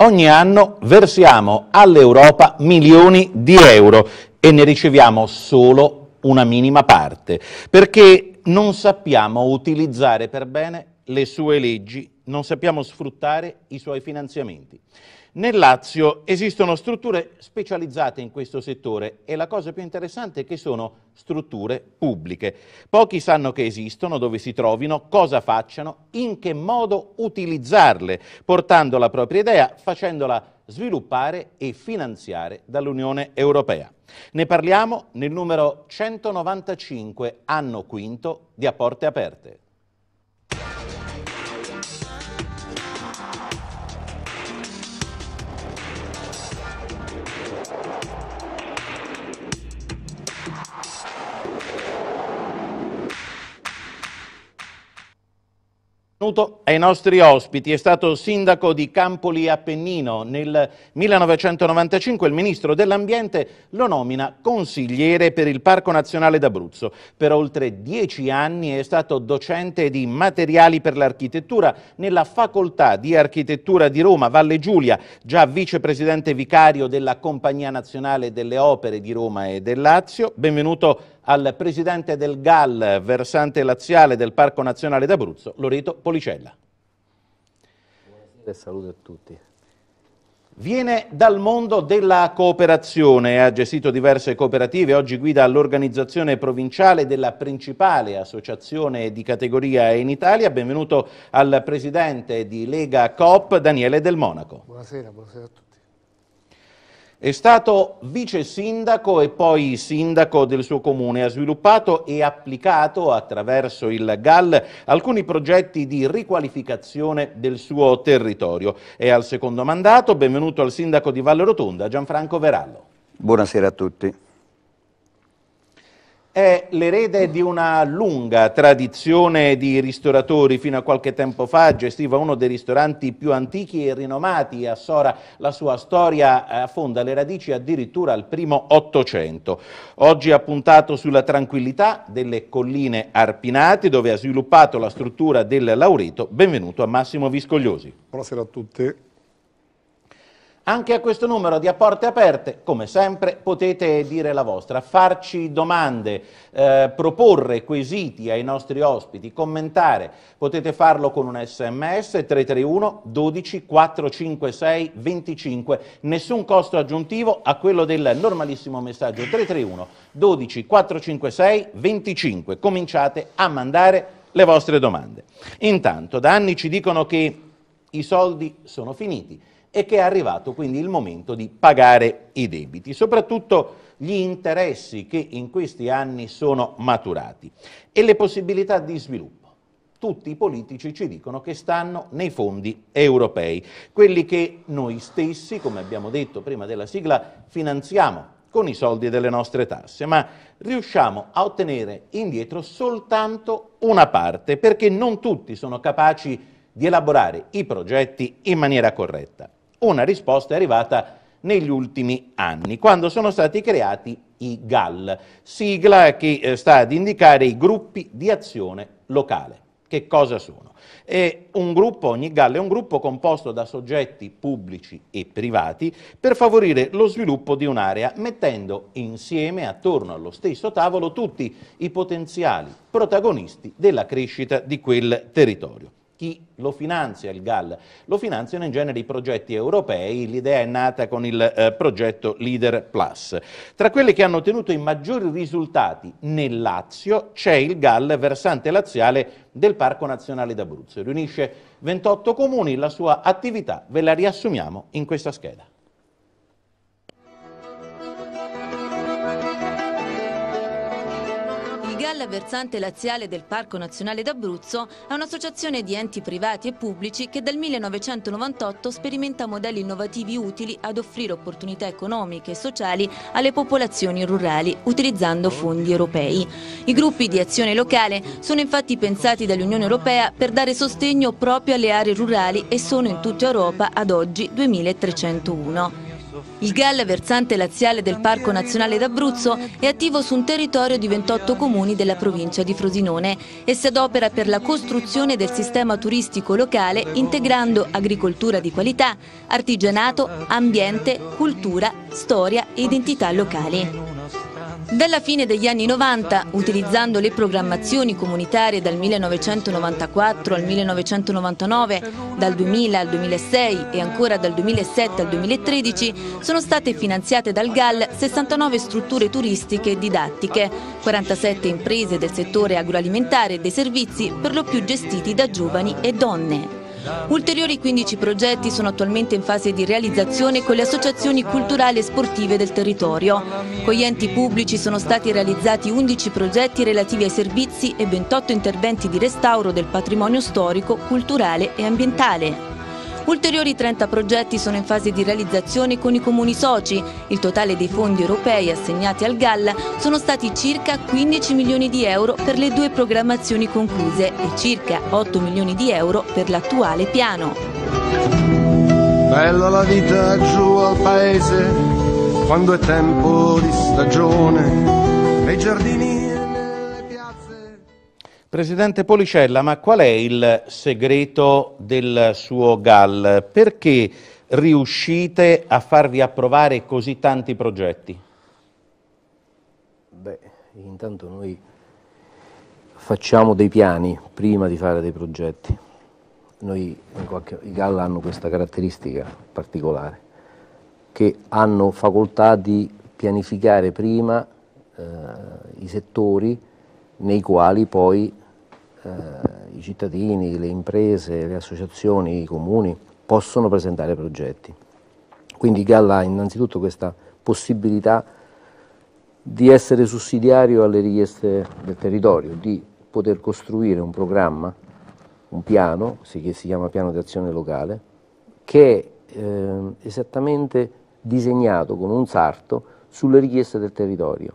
Ogni anno versiamo all'Europa milioni di euro e ne riceviamo solo una minima parte, perché non sappiamo utilizzare per bene le sue leggi, non sappiamo sfruttare i suoi finanziamenti. Nel Lazio esistono strutture specializzate in questo settore e la cosa più interessante è che sono strutture pubbliche. Pochi sanno che esistono, dove si trovino, cosa facciano, in che modo utilizzarle, portando la propria idea, facendola sviluppare e finanziare dall'Unione Europea. Ne parliamo nel numero 195, anno quinto, di Apporte Aperte. Benvenuto ai nostri ospiti. È stato sindaco di Campoli Appennino. Nel 1995 il ministro dell'Ambiente lo nomina consigliere per il Parco Nazionale d'Abruzzo. Per oltre dieci anni è stato docente di materiali per l'architettura nella Facoltà di Architettura di Roma, Valle Giulia, già vicepresidente vicario della Compagnia Nazionale delle Opere di Roma e del Lazio. Benvenuto al presidente del GAL, versante laziale del Parco Nazionale d'Abruzzo, Loreto Policella. Buonasera e saluto a tutti. Viene dal mondo della cooperazione, ha gestito diverse cooperative, oggi guida l'organizzazione provinciale della principale associazione di categoria in Italia. Benvenuto al presidente di Lega Coop, Daniele Del Monaco. Buonasera, buonasera a tutti. È stato vice sindaco e poi sindaco del suo comune, ha sviluppato e applicato attraverso il GAL alcuni progetti di riqualificazione del suo territorio. È al secondo mandato, benvenuto al sindaco di Valle Rotonda, Gianfranco Verallo. Buonasera a tutti è l'erede di una lunga tradizione di ristoratori. Fino a qualche tempo fa gestiva uno dei ristoranti più antichi e rinomati a Sora. La sua storia eh, affonda le radici addirittura al primo Ottocento. Oggi ha puntato sulla tranquillità delle colline Arpinate, dove ha sviluppato la struttura del Laureto. Benvenuto a Massimo Viscogliosi. Buonasera a tutti. Anche a questo numero di A Aperte, come sempre, potete dire la vostra, farci domande, eh, proporre quesiti ai nostri ospiti, commentare. Potete farlo con un sms 331 12 456 25. Nessun costo aggiuntivo a quello del normalissimo messaggio 331 12 456 25. Cominciate a mandare le vostre domande. Intanto, da anni ci dicono che i soldi sono finiti e che è arrivato quindi il momento di pagare i debiti, soprattutto gli interessi che in questi anni sono maturati e le possibilità di sviluppo. Tutti i politici ci dicono che stanno nei fondi europei, quelli che noi stessi, come abbiamo detto prima della sigla, finanziamo con i soldi delle nostre tasse, ma riusciamo a ottenere indietro soltanto una parte, perché non tutti sono capaci di elaborare i progetti in maniera corretta. Una risposta è arrivata negli ultimi anni, quando sono stati creati i GAL, sigla che eh, sta ad indicare i gruppi di azione locale. Che cosa sono? È un gruppo, ogni GAL è un gruppo composto da soggetti pubblici e privati per favorire lo sviluppo di un'area, mettendo insieme attorno allo stesso tavolo tutti i potenziali protagonisti della crescita di quel territorio chi lo finanzia il GAL? Lo finanziano in genere i progetti europei, l'idea è nata con il eh, progetto Leader Plus. Tra quelli che hanno ottenuto i maggiori risultati nel Lazio c'è il GAL versante laziale del Parco Nazionale d'Abruzzo. Riunisce 28 comuni, la sua attività ve la riassumiamo in questa scheda. Gal Versante Laziale del Parco Nazionale d'Abruzzo è un'associazione di enti privati e pubblici che dal 1998 sperimenta modelli innovativi utili ad offrire opportunità economiche e sociali alle popolazioni rurali utilizzando fondi europei. I gruppi di azione locale sono infatti pensati dall'Unione Europea per dare sostegno proprio alle aree rurali e sono in tutta Europa ad oggi 2301. Il GAL, versante laziale del Parco Nazionale d'Abruzzo, è attivo su un territorio di 28 comuni della provincia di Frosinone e si adopera per la costruzione del sistema turistico locale integrando agricoltura di qualità, artigianato, ambiente, cultura, storia e identità locali. Dalla fine degli anni 90, utilizzando le programmazioni comunitarie dal 1994 al 1999, dal 2000 al 2006 e ancora dal 2007 al 2013, sono state finanziate dal GAL 69 strutture turistiche e didattiche, 47 imprese del settore agroalimentare e dei servizi per lo più gestiti da giovani e donne. Ulteriori 15 progetti sono attualmente in fase di realizzazione con le associazioni culturali e sportive del territorio. Con gli enti pubblici sono stati realizzati 11 progetti relativi ai servizi e 28 interventi di restauro del patrimonio storico, culturale e ambientale. Ulteriori 30 progetti sono in fase di realizzazione con i comuni soci. Il totale dei fondi europei assegnati al GAL sono stati circa 15 milioni di euro per le due programmazioni concluse e circa 8 milioni di euro per l'attuale piano. Bella la vita giù al paese quando è tempo di stagione nei giardini Presidente Policella, ma qual è il segreto del suo GAL? Perché riuscite a farvi approvare così tanti progetti? Beh, intanto noi facciamo dei piani prima di fare dei progetti. Noi, qualche, I GAL hanno questa caratteristica particolare, che hanno facoltà di pianificare prima eh, i settori, nei quali poi eh, i cittadini, le imprese, le associazioni, i comuni possono presentare progetti. Quindi Galla ha innanzitutto questa possibilità di essere sussidiario alle richieste del territorio, di poter costruire un programma, un piano, che si chiama piano di azione locale, che è eh, esattamente disegnato con un sarto sulle richieste del territorio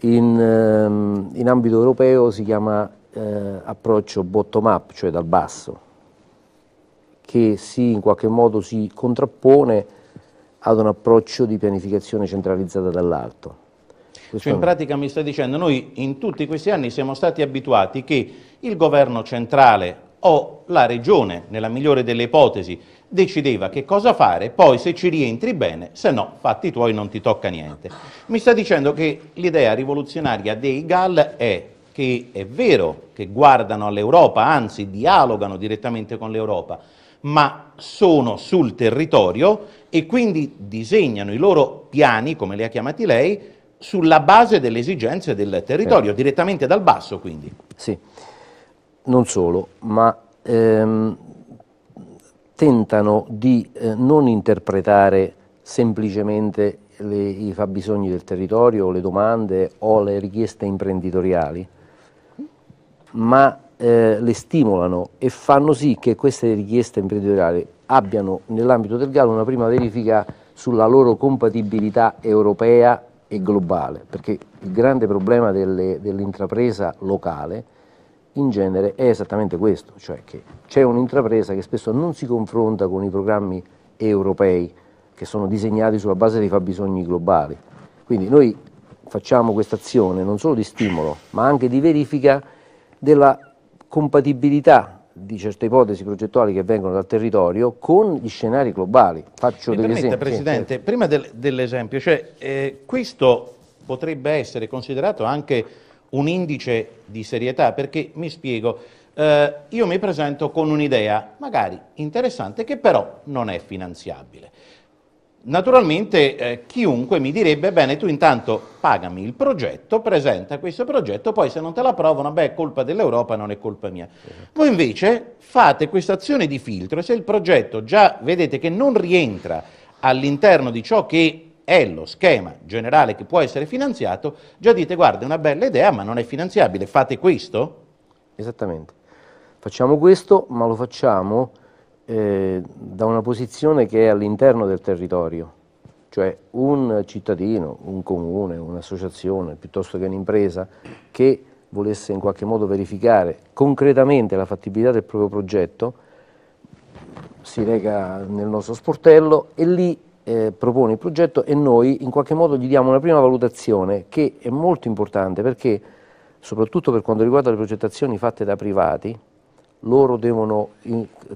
in, ehm, in ambito europeo si chiama eh, approccio bottom-up, cioè dal basso, che si, in qualche modo si contrappone ad un approccio di pianificazione centralizzata dall'alto. Cioè in pratica mi stai dicendo, noi in tutti questi anni siamo stati abituati che il governo centrale o la regione, nella migliore delle ipotesi, decideva che cosa fare, poi se ci rientri bene, se no fatti tuoi non ti tocca niente. Mi sta dicendo che l'idea rivoluzionaria dei GAL è che è vero che guardano all'Europa, anzi dialogano direttamente con l'Europa, ma sono sul territorio e quindi disegnano i loro piani, come li ha chiamati lei, sulla base delle esigenze del territorio, eh. direttamente dal basso quindi. Sì, non solo, ma ehm, tentano di eh, non interpretare semplicemente le, i fabbisogni del territorio, le domande o le richieste imprenditoriali, ma eh, le stimolano e fanno sì che queste richieste imprenditoriali abbiano nell'ambito del GAL una prima verifica sulla loro compatibilità europea e globale, perché il grande problema dell'intrapresa dell locale in genere è esattamente questo, cioè che c'è un'intrapresa che spesso non si confronta con i programmi europei che sono disegnati sulla base dei fabbisogni globali. Quindi noi facciamo questa azione non solo di stimolo, ma anche di verifica della compatibilità di certe ipotesi progettuali che vengono dal territorio con gli scenari globali. Faccio Mi degli esempi. Presidente, sì. prima del, dell'esempio, cioè, eh, questo potrebbe essere considerato anche un indice di serietà, perché mi spiego, eh, io mi presento con un'idea magari interessante che però non è finanziabile. Naturalmente eh, chiunque mi direbbe, bene, tu intanto pagami il progetto, presenta questo progetto, poi se non te la provano, beh, è colpa dell'Europa, non è colpa mia. Voi invece fate questa azione di filtro e se il progetto già vedete che non rientra all'interno di ciò che è lo schema generale che può essere finanziato, già dite guarda è una bella idea ma non è finanziabile, fate questo? Esattamente, facciamo questo ma lo facciamo eh, da una posizione che è all'interno del territorio, cioè un cittadino, un comune, un'associazione piuttosto che un'impresa che volesse in qualche modo verificare concretamente la fattibilità del proprio progetto, si reca nel nostro sportello e lì eh, propone il progetto e noi in qualche modo gli diamo una prima valutazione che è molto importante perché soprattutto per quanto riguarda le progettazioni fatte da privati, loro devono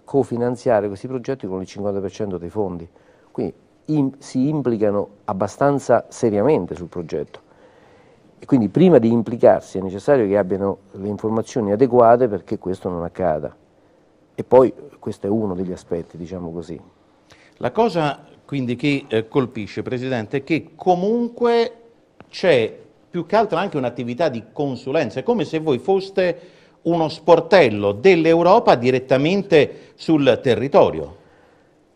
cofinanziare questi progetti con il 50% dei fondi, quindi in, si implicano abbastanza seriamente sul progetto. E quindi prima di implicarsi è necessario che abbiano le informazioni adeguate perché questo non accada. E poi questo è uno degli aspetti, diciamo così. La cosa quindi chi eh, colpisce, Presidente, che comunque c'è più che altro anche un'attività di consulenza, è come se voi foste uno sportello dell'Europa direttamente sul territorio.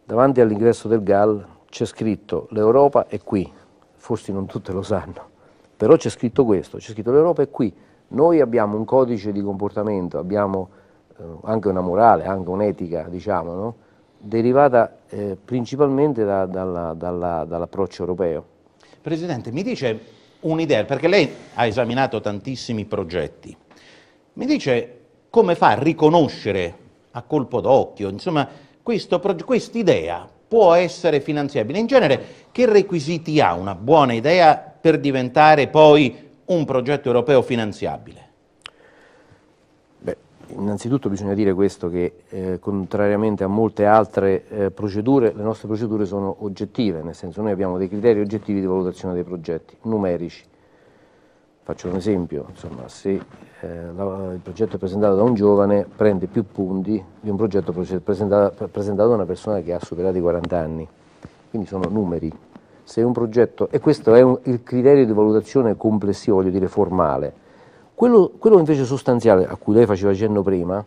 Davanti all'ingresso del GAL c'è scritto l'Europa è qui, forse non tutte lo sanno, però c'è scritto questo, c'è scritto l'Europa è qui, noi abbiamo un codice di comportamento, abbiamo eh, anche una morale, anche un'etica, diciamo, no? derivata eh, principalmente da, dalla, dalla, dall'approccio europeo. Presidente, mi dice un'idea, perché lei ha esaminato tantissimi progetti, mi dice come fa a riconoscere a colpo d'occhio, insomma, quest'idea può essere finanziabile. In genere, che requisiti ha una buona idea per diventare poi un progetto europeo finanziabile? Innanzitutto bisogna dire questo che eh, contrariamente a molte altre eh, procedure le nostre procedure sono oggettive, nel senso noi abbiamo dei criteri oggettivi di valutazione dei progetti, numerici. Faccio un esempio, insomma, se eh, la, il progetto è presentato da un giovane prende più punti di un progetto presentato, presentato da una persona che ha superato i 40 anni, quindi sono numeri. Se un progetto, e questo è un, il criterio di valutazione complessivo, voglio dire formale, quello, quello, invece sostanziale a cui lei faceva cenno prima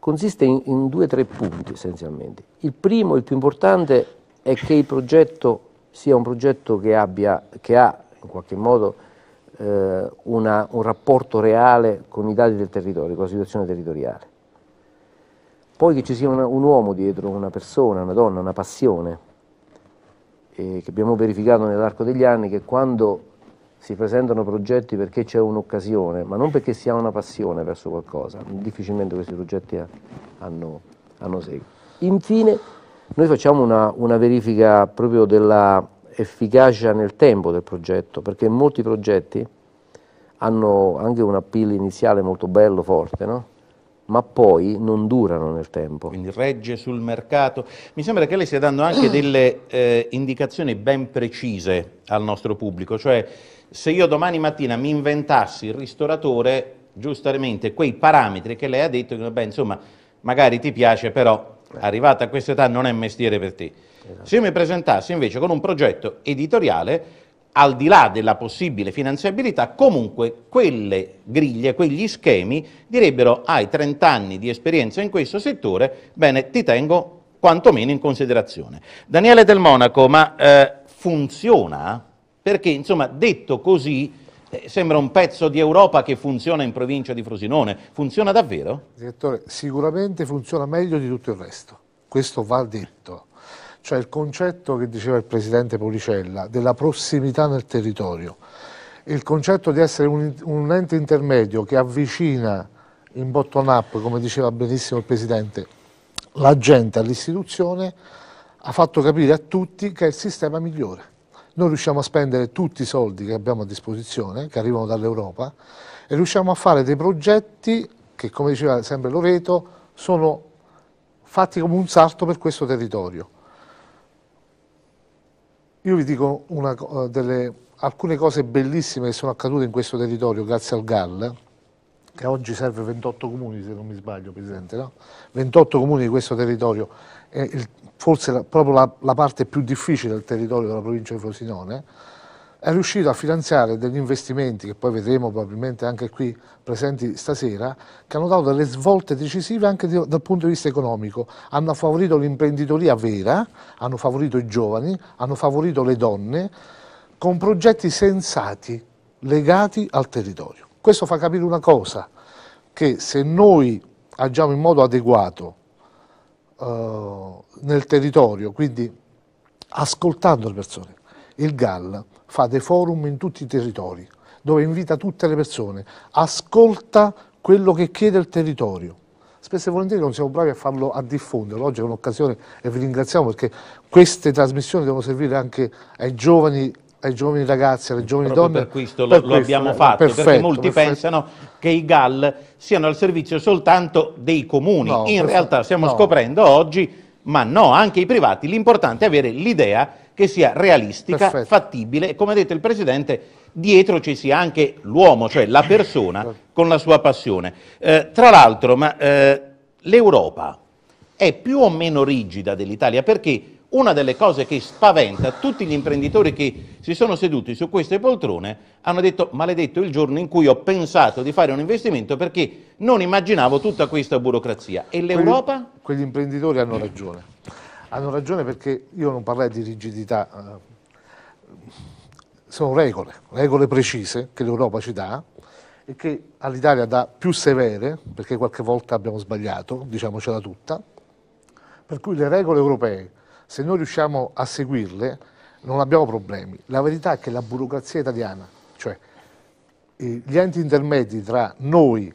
consiste in, in due o tre punti essenzialmente. Il primo, il più importante, è che il progetto sia un progetto che, abbia, che ha in qualche modo eh, una, un rapporto reale con i dati del territorio, con la situazione territoriale. Poi che ci sia una, un uomo dietro, una persona, una donna, una passione, eh, che abbiamo verificato nell'arco degli anni che quando si presentano progetti perché c'è un'occasione, ma non perché si ha una passione verso qualcosa, difficilmente questi progetti eh, hanno, hanno seguito. Infine, noi facciamo una, una verifica proprio dell'efficacia nel tempo del progetto, perché molti progetti hanno anche un appeal iniziale molto bello, forte, no? ma poi non durano nel tempo. Quindi regge sul mercato. Mi sembra che lei stia dando anche delle eh, indicazioni ben precise al nostro pubblico, cioè se io domani mattina mi inventassi il ristoratore, giustamente quei parametri che lei ha detto, beh, insomma, magari ti piace, però arrivata a questa età non è mestiere per te. Esatto. Se io mi presentassi invece con un progetto editoriale, al di là della possibile finanziabilità, comunque quelle griglie, quegli schemi direbbero hai 30 anni di esperienza in questo settore, bene, ti tengo quantomeno in considerazione. Daniele Del Monaco, ma eh, funziona? perché insomma detto così eh, sembra un pezzo di Europa che funziona in provincia di Frosinone, funziona davvero? Direttore, sicuramente funziona meglio di tutto il resto, questo va detto. Cioè il concetto che diceva il Presidente Policella della prossimità nel territorio, il concetto di essere un, un ente intermedio che avvicina in bottom up, come diceva benissimo il Presidente, la gente all'istituzione, ha fatto capire a tutti che è il sistema migliore noi riusciamo a spendere tutti i soldi che abbiamo a disposizione, che arrivano dall'Europa, e riusciamo a fare dei progetti che, come diceva sempre Loreto, sono fatti come un salto per questo territorio. Io vi dico una, eh, delle, alcune cose bellissime che sono accadute in questo territorio grazie al GAL, che oggi serve 28 comuni se non mi sbaglio Presidente, no? 28 comuni di questo territorio, il, forse la, proprio la, la, parte più difficile del territorio della provincia di Frosinone, è riuscito a finanziare degli investimenti, che poi vedremo probabilmente anche qui presenti stasera, che hanno dato delle svolte decisive anche di, dal punto di vista economico, hanno favorito l'imprenditoria vera, hanno favorito i giovani, hanno favorito le donne, con progetti sensati legati al territorio. Questo fa capire una cosa, che se noi agiamo in modo adeguato eh, nel territorio, quindi ascoltando le persone. Il GAL fa dei forum in tutti i territori, dove invita tutte le persone, ascolta quello che chiede il territorio. Spesso e volentieri non siamo bravi a farlo, a diffonderlo. Oggi è un'occasione e vi ringraziamo perché queste trasmissioni devono servire anche ai giovani ai giovani ragazzi, alle giovani Proprio donne. Per questo per lo, questo, abbiamo fatto, perfetto, perché molti perfetto. pensano che i GAL siano al servizio soltanto dei comuni. No, In realtà stiamo no. scoprendo oggi, ma no, anche i privati, l'importante è avere l'idea che sia realistica, perfetto. fattibile e come ha detto il Presidente, dietro ci sia anche l'uomo, cioè la persona con la sua passione. Eh, tra l'altro, eh, l'Europa è più o meno rigida dell'Italia perché una delle cose che spaventa tutti gli imprenditori che si sono seduti su queste poltrone hanno detto maledetto il giorno in cui ho pensato di fare un investimento perché non immaginavo tutta questa burocrazia. E l'Europa? Quegli, quegli imprenditori hanno ragione. Hanno ragione perché io non parlai di rigidità, eh, sono regole, regole precise che l'Europa ci dà e che all'Italia dà più severe, perché qualche volta abbiamo sbagliato, diciamocela tutta, per cui le regole europee se noi riusciamo a seguirle non abbiamo problemi. La verità è che la burocrazia italiana, cioè eh, gli enti intermedi tra noi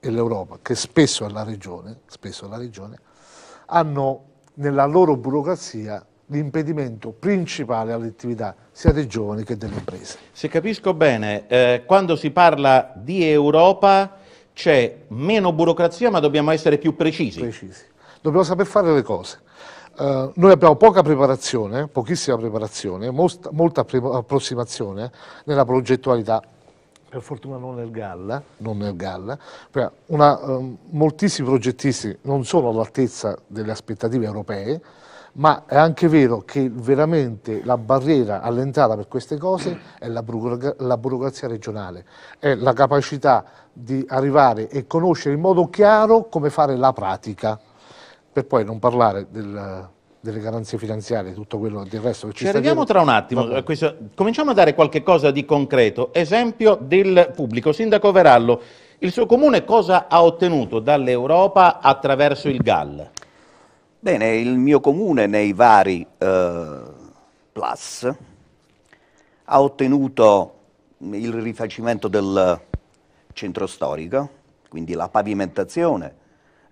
e l'Europa, che spesso è la regione, spesso è la regione, hanno nella loro burocrazia l'impedimento principale all'attività sia dei giovani che delle imprese. Se capisco bene, eh, quando si parla di Europa c'è meno burocrazia ma dobbiamo essere più precisi. Precisi. Dobbiamo saper fare le cose. Eh, noi abbiamo poca preparazione, pochissima preparazione, most, molta approssimazione nella progettualità, per fortuna non nel Galla, non nel Galla cioè, una, uh, moltissimi progettisti non sono all'altezza delle aspettative europee, ma è anche vero che veramente la barriera all'entrata per queste cose è la, la burocrazia regionale, è la capacità di arrivare e conoscere in modo chiaro come fare la pratica per poi non parlare del, delle garanzie finanziarie, tutto quello del resto che ci, ci sta arriviamo dietro. tra un attimo, questo, cominciamo a dare qualche cosa di concreto, esempio del pubblico, Sindaco Verallo, il suo comune cosa ha ottenuto dall'Europa attraverso il GAL? Bene, il mio comune nei vari eh, plus ha ottenuto il rifacimento del centro storico, quindi la pavimentazione,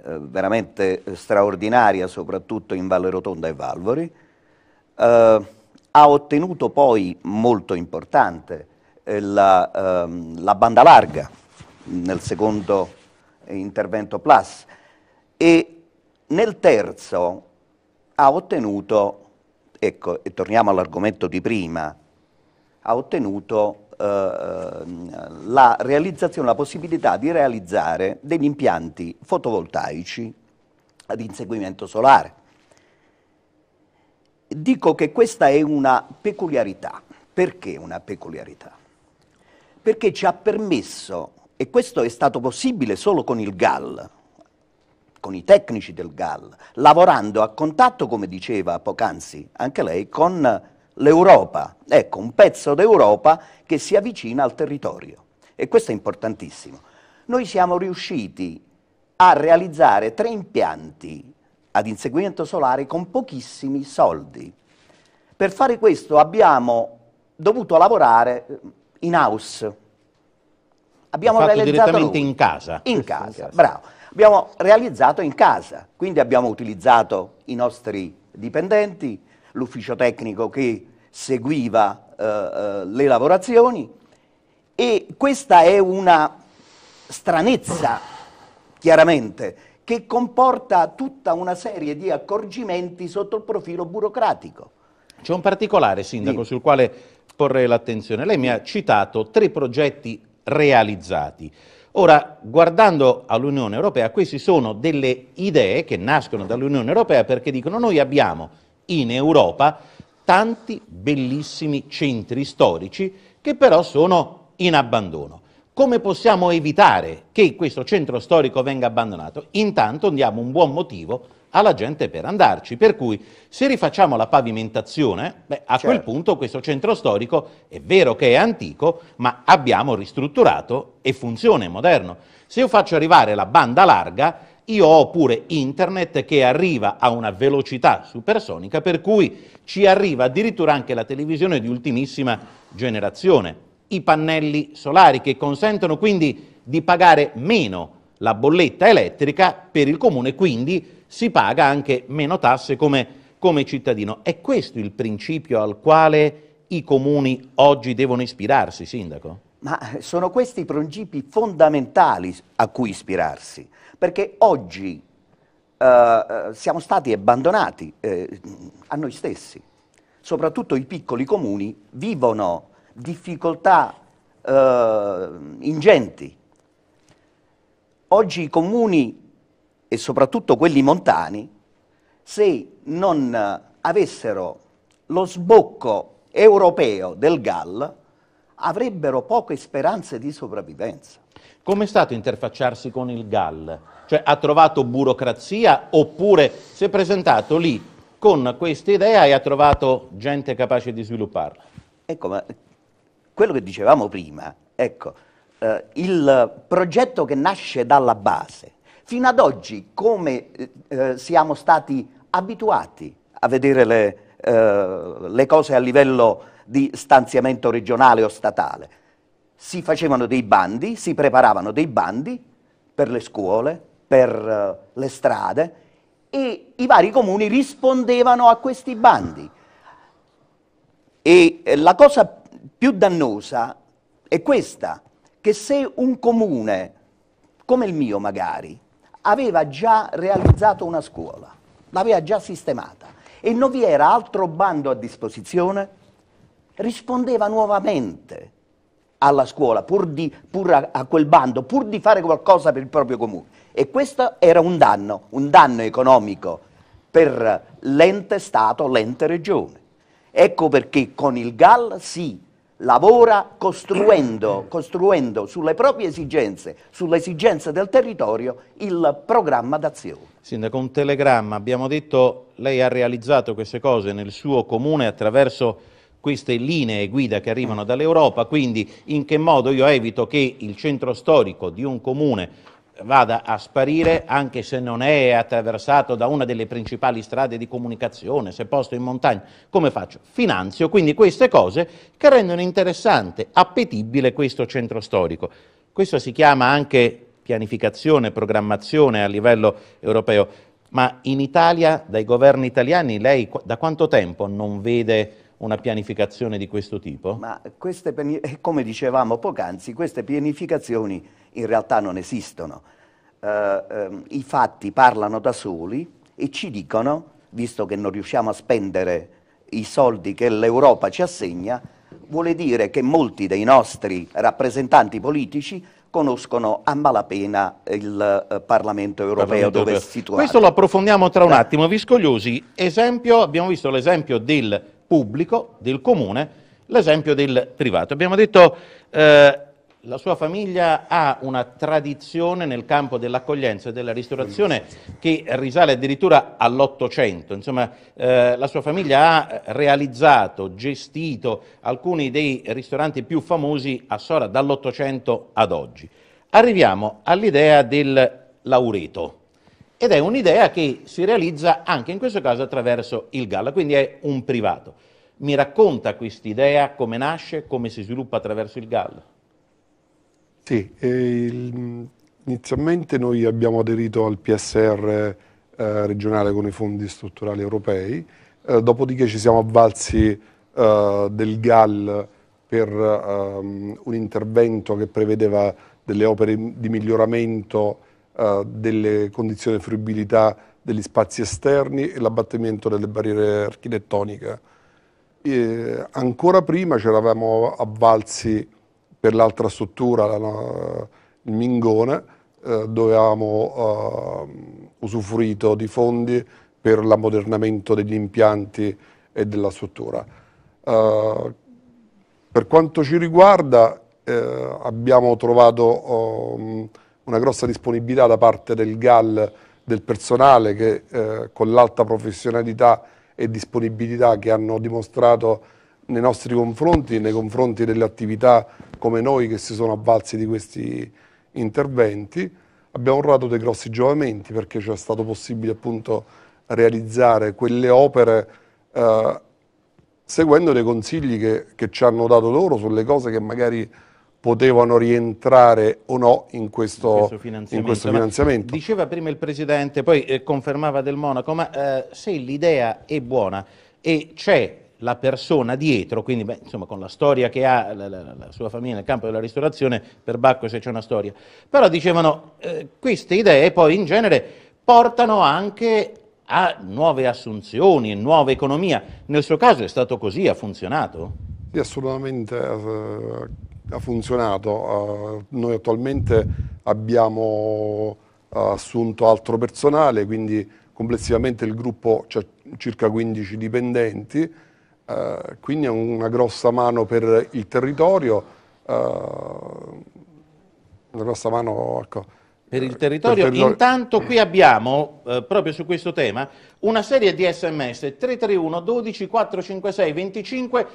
eh, veramente eh, straordinaria, soprattutto in Valle Rotonda e Valvori. Eh, ha ottenuto poi, molto importante, la, ehm, la, banda larga nel secondo intervento Plus e nel terzo ha ottenuto, ecco, e torniamo all'argomento di prima, ha ottenuto Ehm, la realizzazione, la possibilità di realizzare degli impianti fotovoltaici ad inseguimento solare. Dico che questa è una peculiarità. Perché una peculiarità? Perché ci ha permesso, e questo è stato possibile solo con il GAL, con i tecnici del GAL, lavorando a contatto, come diceva poc'anzi anche lei, con l'Europa, ecco, un pezzo d'Europa che si avvicina al territorio. E questo è importantissimo. Noi siamo riusciti a realizzare tre impianti ad inseguimento solare con pochissimi soldi. Per fare questo abbiamo dovuto lavorare eh, in house. Abbiamo fatto direttamente lui. in casa. In casa, in casa, bravo. Abbiamo realizzato in casa, quindi abbiamo utilizzato i nostri dipendenti, l'ufficio tecnico che seguiva eh, eh, le lavorazioni e questa è una stranezza, chiaramente, che comporta tutta una serie di accorgimenti sotto il profilo burocratico. C'è un particolare, Sindaco, sì. sul quale porrei l'attenzione. Lei mi ha citato tre progetti realizzati. Ora, guardando all'Unione Europea, queste sono delle idee che nascono dall'Unione Europea perché dicono noi abbiamo in Europa tanti bellissimi centri storici che però sono in abbandono. Come possiamo evitare che questo centro storico venga abbandonato? Intanto diamo un buon motivo alla gente per andarci, per cui se rifacciamo la pavimentazione, beh, a certo. quel punto questo centro storico è vero che è antico, ma abbiamo ristrutturato e funziona, è moderno. Se io faccio arrivare la banda larga, io ho pure internet che arriva a una velocità supersonica per cui ci arriva addirittura anche la televisione di ultimissima generazione, i pannelli solari che consentono quindi di pagare meno la bolletta elettrica per il comune, quindi si paga anche meno tasse come, come cittadino. È questo il principio al quale i comuni oggi devono ispirarsi, Sindaco? Ma sono questi i principi fondamentali a cui ispirarsi perché oggi eh, eh, siamo stati abbandonati eh, a noi stessi. Soprattutto i piccoli comuni vivono difficoltà eh, ingenti. Oggi i comuni, e soprattutto quelli montani, se non avessero lo sbocco europeo del GAL, avrebbero poche speranze di sopravvivenza. Come è stato interfacciarsi con il GAL? Cioè ha trovato burocrazia oppure si è presentato lì con questa idea e ha trovato gente capace di svilupparla? Ecco, quello che dicevamo prima, ecco, eh, il progetto che nasce dalla base, fino ad oggi come eh, eh siamo stati abituati a vedere le, eh, le cose a livello di stanziamento regionale o statale. Si facevano dei bandi, si preparavano dei bandi per le scuole, per eh, le strade e i vari comuni rispondevano a questi bandi. E eh, la cosa più dannosa è questa, che se un comune, come il mio magari, aveva già realizzato una scuola, l'aveva già sistemata e non vi era altro bando a disposizione, rispondeva nuovamente alla scuola, pur, di, pur a, a, quel bando, pur di fare qualcosa per il proprio comune. E questo era un danno, un danno economico per l'ente Stato, l'ente Regione. Ecco perché con il GAL si lavora costruendo, costruendo sulle proprie esigenze, sulle esigenze del territorio, il programma d'azione. Sindaco, un telegramma, abbiamo detto, lei ha realizzato queste cose nel suo comune attraverso queste linee guida che arrivano mm. dall'Europa, quindi in che modo io evito che il centro storico di un comune vada a sparire anche se non è attraversato da una delle principali strade di comunicazione, se posto in montagna, come faccio? Finanzio, quindi queste cose che rendono interessante, appetibile questo centro storico. Questo si chiama anche pianificazione, programmazione a livello europeo, ma in Italia, dai governi italiani, lei da quanto tempo non vede una pianificazione di questo tipo? Ma queste, eh, come dicevamo poc'anzi, queste pianificazioni in realtà non esistono. Uh, um, I fatti parlano da soli e ci dicono, visto che non riusciamo a spendere i soldi che l'Europa ci assegna, vuole dire che molti dei nostri rappresentanti politici conoscono a malapena il eh, Parlamento europeo Parlamento dove è situato. Questo lo approfondiamo tra un attimo. Viscogliosi, esempio, abbiamo visto l'esempio del pubblico, del comune, l'esempio del privato. Abbiamo detto eh, la sua famiglia ha una tradizione nel campo dell'accoglienza e della ristorazione che risale addirittura all'Ottocento. Insomma, eh, la sua famiglia ha realizzato, gestito alcuni dei ristoranti più famosi a Sora dall'Ottocento ad oggi. Arriviamo all'idea del laureto. Ed è un'idea che si realizza anche in questo caso attraverso il GAL, quindi è un privato. Mi racconta quest'idea, come nasce, come si sviluppa attraverso il GAL? Sì, eh, inizialmente noi abbiamo aderito al PSR eh, regionale con i fondi strutturali europei, eh, dopodiché ci siamo avvalsi eh, del GAL per um, un intervento che prevedeva delle opere di miglioramento eh, delle condizioni di fruibilità degli spazi esterni e l'abbattimento delle barriere architettoniche. E ancora prima ci eravamo avvalsi per l'altra struttura, la, il Mingone, eh, dove avevamo eh, usufruito di fondi per l'ammodernamento degli impianti e della struttura. Eh, per quanto ci riguarda eh, abbiamo trovato ehm, una grossa disponibilità da parte del GAL del personale che eh, con l'alta professionalità e disponibilità che hanno dimostrato nei nostri confronti nei confronti delle attività come noi che si sono avvalsi di questi interventi. Abbiamo honrato dei grossi giovamenti perché ci è stato possibile appunto realizzare quelle opere eh, seguendo dei consigli che, che ci hanno dato loro sulle cose che magari potevano rientrare o no in questo, in questo finanziamento. In questo finanziamento. Diceva prima il Presidente, poi eh, confermava Del Monaco, ma eh, se l'idea è buona e c'è la persona dietro, quindi beh, insomma con la storia che ha la, la, la, sua famiglia nel campo della ristorazione, per Bacco se c'è una storia, però dicevano eh, queste idee poi in genere portano anche a nuove assunzioni, nuova economia, nel suo caso è stato così, ha funzionato? Sì, assolutamente eh, ha funzionato. Uh, noi attualmente abbiamo eh, assunto altro personale, quindi complessivamente il gruppo ha circa 15 dipendenti, uh, quindi è una grossa mano per il territorio, uh, una grossa mano... Ecco, per il territorio. Per territorio. Intanto qui abbiamo, eh, proprio su questo tema, una serie di sms 331 12 456 25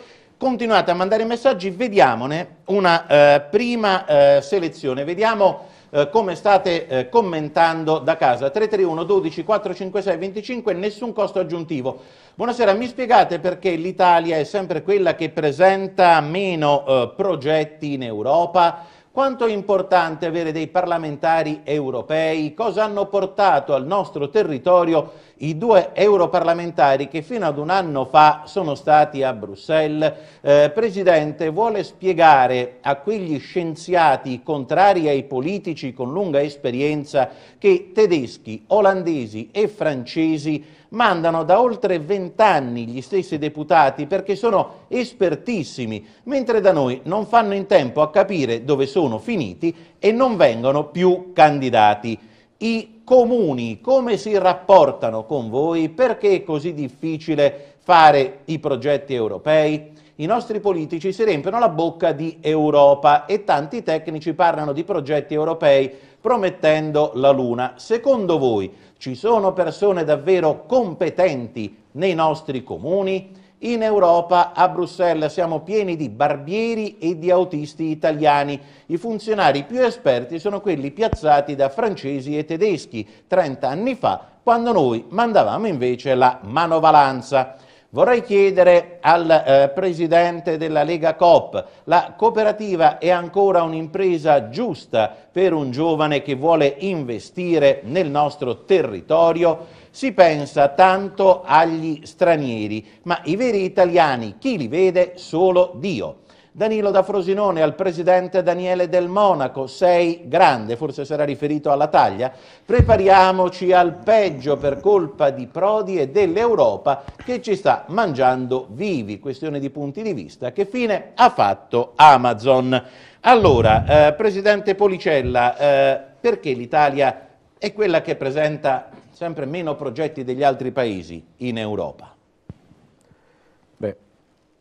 Continuate a mandare messaggi, vediamone una eh, prima eh, selezione, vediamo eh, come state eh, commentando da casa. 331 12 456 25, nessun costo aggiuntivo. Buonasera, mi spiegate perché l'Italia è sempre quella che presenta meno eh, progetti in Europa? Quanto è importante avere dei parlamentari europei? Cosa hanno portato al nostro territorio i due europarlamentari che fino ad un anno fa sono stati a Bruxelles? Eh, Presidente, vuole spiegare a quegli scienziati contrari ai politici con lunga esperienza che tedeschi, olandesi e francesi mandano da oltre vent'anni gli stessi deputati perché sono espertissimi, mentre da noi non fanno in tempo a capire dove sono finiti e non vengono più candidati. I comuni come si rapportano con voi? Perché è così difficile fare i progetti europei? I nostri politici si riempiono la bocca di Europa e tanti tecnici parlano di progetti europei promettendo la Luna. Secondo voi ci sono persone davvero competenti nei nostri comuni? In Europa, a Bruxelles, siamo pieni di barbieri e di autisti italiani. I funzionari più esperti sono quelli piazzati da francesi e tedeschi 30 anni fa, quando noi mandavamo invece la manovalanza. Vorrei chiedere al eh, presidente della Lega Coop, la cooperativa è ancora un'impresa giusta per un giovane che vuole investire nel nostro territorio? Si pensa tanto agli stranieri, ma i veri italiani chi li vede? Solo Dio. Danilo da Frosinone al presidente Daniele del Monaco, sei grande, forse sarà riferito alla taglia, prepariamoci al peggio per colpa di Prodi e dell'Europa che ci sta mangiando vivi, questione di punti di vista, che fine ha fatto Amazon? Allora, eh, presidente Policella, eh, perché l'Italia è quella che presenta sempre meno progetti degli altri paesi in Europa?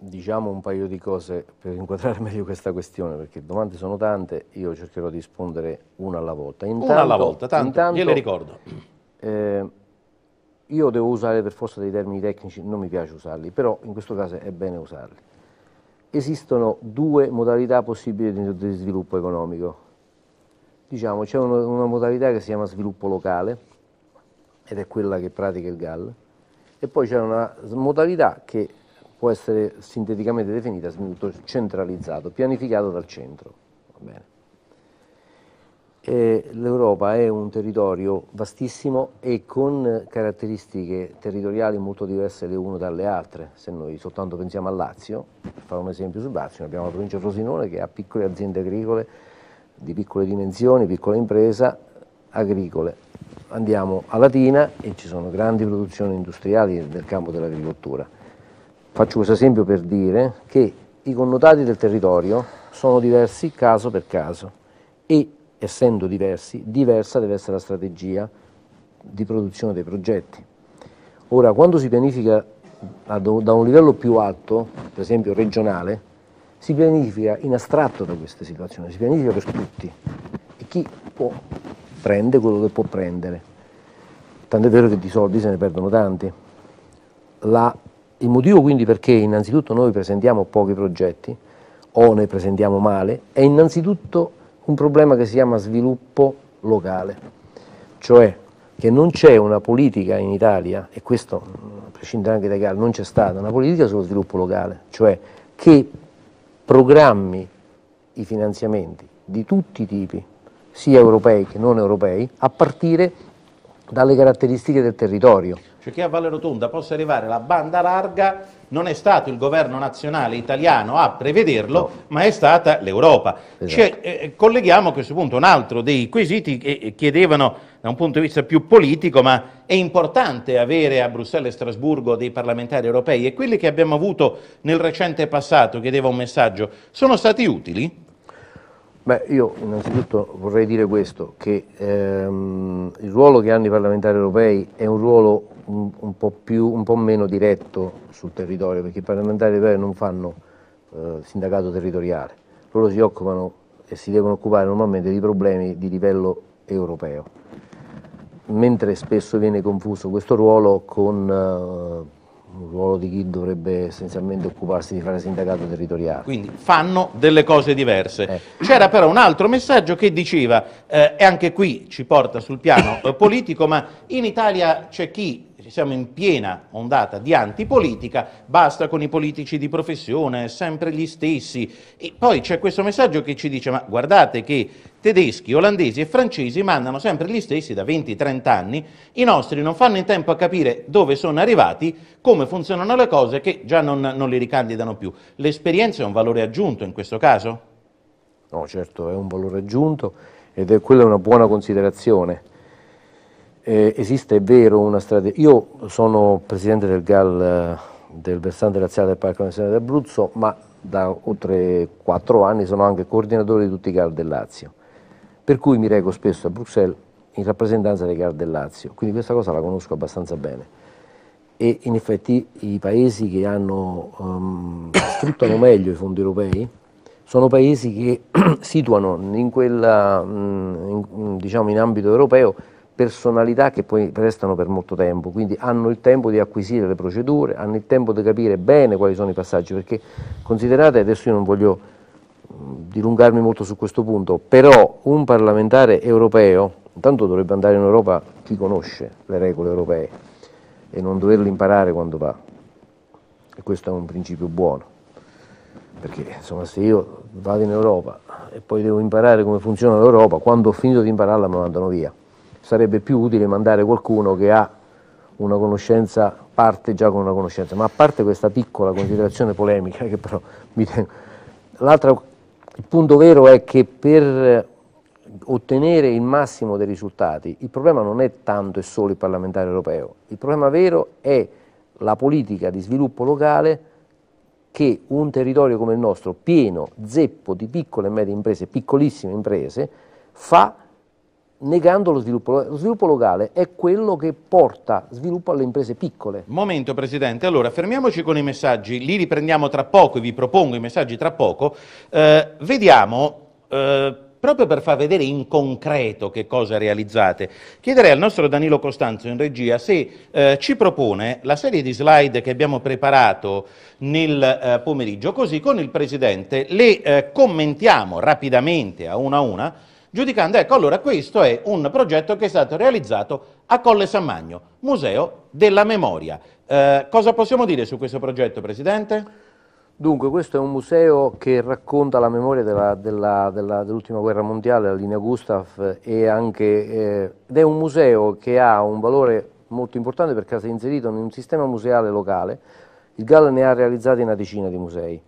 diciamo un paio di cose per inquadrare meglio questa questione, perché domande sono tante, io cercherò di rispondere una alla volta. Intanto, una alla volta, tanto, intanto, gliele ricordo. Eh, io devo usare per forza dei termini tecnici, non mi piace usarli, però in questo caso è bene usarli. Esistono due modalità possibili di, di sviluppo economico. Diciamo, c'è una, una modalità che si chiama sviluppo locale, ed è quella che pratica il GAL, e poi c'è una modalità che può essere sinteticamente definita sviluppo centralizzato, pianificato dal centro. L'Europa è un territorio vastissimo e con caratteristiche territoriali molto diverse le une dalle altre. Se noi soltanto pensiamo a Lazio, per fare un esempio sul Lazio, abbiamo la provincia Frosinone che ha piccole aziende agricole di piccole dimensioni, piccola impresa agricole. Andiamo a Latina e ci sono grandi produzioni industriali nel campo dell'agricoltura Faccio questo esempio per dire che i connotati del territorio sono diversi caso per caso e essendo diversi, diversa deve essere la strategia di produzione dei progetti. Ora, quando si pianifica da un livello più alto, per esempio regionale, si pianifica in astratto da queste situazioni, si pianifica per tutti e chi può prende quello che può prendere. Tant'è vero che di soldi se ne perdono tanti. La il motivo quindi perché innanzitutto noi presentiamo pochi progetti o ne presentiamo male è innanzitutto un problema che si chiama sviluppo locale, cioè che non c'è una politica in Italia, e questo a prescindere anche dai casi, non c'è stata una politica sullo sviluppo locale, cioè che programmi i finanziamenti di tutti i tipi, sia europei che non europei, a partire dalle caratteristiche del territorio cioè che a Valle Rotonda possa arrivare la banda larga, non è stato il governo nazionale italiano a prevederlo, no. ma è stata l'Europa. Esatto. Cioè, eh, colleghiamo a questo punto un altro dei quesiti che eh, chiedevano da un punto di vista più politico, ma è importante avere a Bruxelles e Strasburgo dei parlamentari europei e quelli che abbiamo avuto nel recente passato, chiedeva un messaggio, sono stati utili? Beh, io innanzitutto vorrei dire questo, che ehm, il ruolo che hanno i parlamentari europei è un ruolo un, un, po più, un, po' meno diretto sul territorio, perché i parlamentari europei non fanno eh, sindacato territoriale, loro si occupano e si devono occupare normalmente di problemi di livello europeo, mentre spesso viene confuso questo ruolo con eh, un ruolo di chi dovrebbe essenzialmente occuparsi di fare sindacato territoriale. Quindi fanno delle cose diverse. Eh. C'era però un altro messaggio che diceva, eh, e anche qui ci porta sul piano eh, politico, ma in Italia c'è chi siamo in piena ondata di antipolitica, basta con i politici di professione, sempre gli stessi. E poi c'è questo messaggio che ci dice, ma guardate che tedeschi, olandesi e francesi mandano sempre gli stessi da 20-30 anni, i nostri non fanno in tempo a capire dove sono arrivati, come funzionano le cose che già non, non li ricandidano più. L'esperienza è un valore aggiunto in questo caso? No, certo, è un valore aggiunto ed è quella una buona considerazione eh, esiste, è vero, una strategia. Io sono presidente del GAL eh, del versante razziale del Parco Nazionale d'Abruzzo, ma da oltre 4 anni sono anche coordinatore di tutti i GAL del Lazio, per cui mi reco spesso a Bruxelles in rappresentanza dei GAL del Lazio, quindi questa cosa la conosco abbastanza bene. E in effetti i paesi che hanno, um, ehm, sfruttano meglio i fondi europei sono paesi che situano in, quella, mm, in, mm, diciamo, in ambito europeo personalità che poi restano per molto tempo, quindi hanno il tempo di acquisire le procedure, hanno il tempo di capire bene quali sono i passaggi, perché considerate, adesso io non voglio dilungarmi molto su questo punto, però un parlamentare europeo, intanto dovrebbe andare in Europa chi conosce le regole europee e non doverle imparare quando va, e questo è un principio buono, perché insomma se io vado in Europa e poi devo imparare come funziona l'Europa, quando ho finito di impararla me la mandano via sarebbe più utile mandare qualcuno che ha una conoscenza, parte già con una conoscenza, ma a parte questa piccola considerazione polemica che però mi tengo, l'altro, il punto vero è che per ottenere il massimo dei risultati, il problema non è tanto e solo il parlamentare europeo, il problema vero è la politica di sviluppo locale che un territorio come il nostro, pieno, zeppo di piccole e medie imprese, piccolissime imprese, fa negando lo sviluppo. Lo sviluppo locale è quello che porta sviluppo alle imprese piccole. Momento Presidente, allora fermiamoci con i messaggi, li riprendiamo tra poco e vi propongo i messaggi tra poco. Eh, vediamo, eh, proprio per far vedere in concreto che cosa realizzate, chiederei al nostro Danilo Costanzo in regia se eh, ci propone la serie di slide che abbiamo preparato nel eh, pomeriggio, così con il Presidente le eh, commentiamo rapidamente a una a una giudicando, ecco allora questo è un progetto che è stato realizzato a Colle San Magno, Museo della Memoria. Eh, cosa possiamo dire su questo progetto Presidente? Dunque, questo è un museo che racconta la memoria dell'ultima guerra mondiale, la linea Gustav, anche, eh, ed è un museo che ha un valore molto importante perché si è inserito in un sistema museale locale. Il GAL ne ha realizzati una decina di musei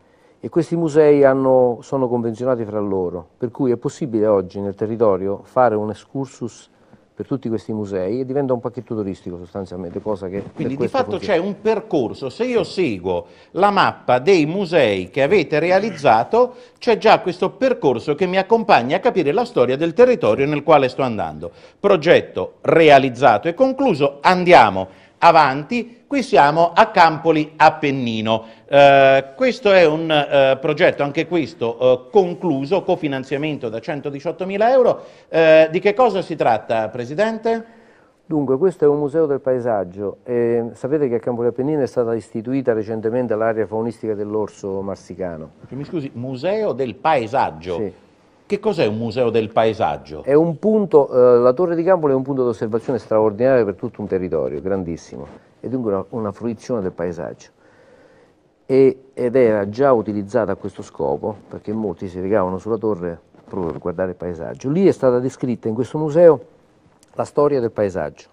e questi musei hanno, sono convenzionati fra loro, per cui è possibile oggi nel territorio fare un excursus per tutti questi musei e diventa un pacchetto turistico sostanzialmente, cosa che... Quindi di fatto c'è un percorso, se io seguo la mappa dei musei che avete realizzato, c'è già questo percorso che mi accompagna a capire la storia del territorio nel quale sto andando. Progetto realizzato e concluso, andiamo avanti, qui siamo a Campoli Appennino. Eh, questo è un eh, progetto, anche questo, eh, concluso, cofinanziamento da 118 mila euro. Eh, di che cosa si tratta, Presidente? Dunque, questo è un museo del paesaggio. E eh, sapete che a Campoli Appennino è stata istituita recentemente l'area faunistica dell'orso marsicano. Mi scusi, museo del paesaggio? Sì. Che cos'è un museo del paesaggio? Punto, eh, la Torre di Campoli è un punto di osservazione straordinario per tutto un territorio, grandissimo, e dunque una, una fruizione del paesaggio. E, ed era già utilizzata a questo scopo, perché molti si recavano sulla torre proprio per guardare il paesaggio. Lì è stata descritta in questo museo la storia del paesaggio,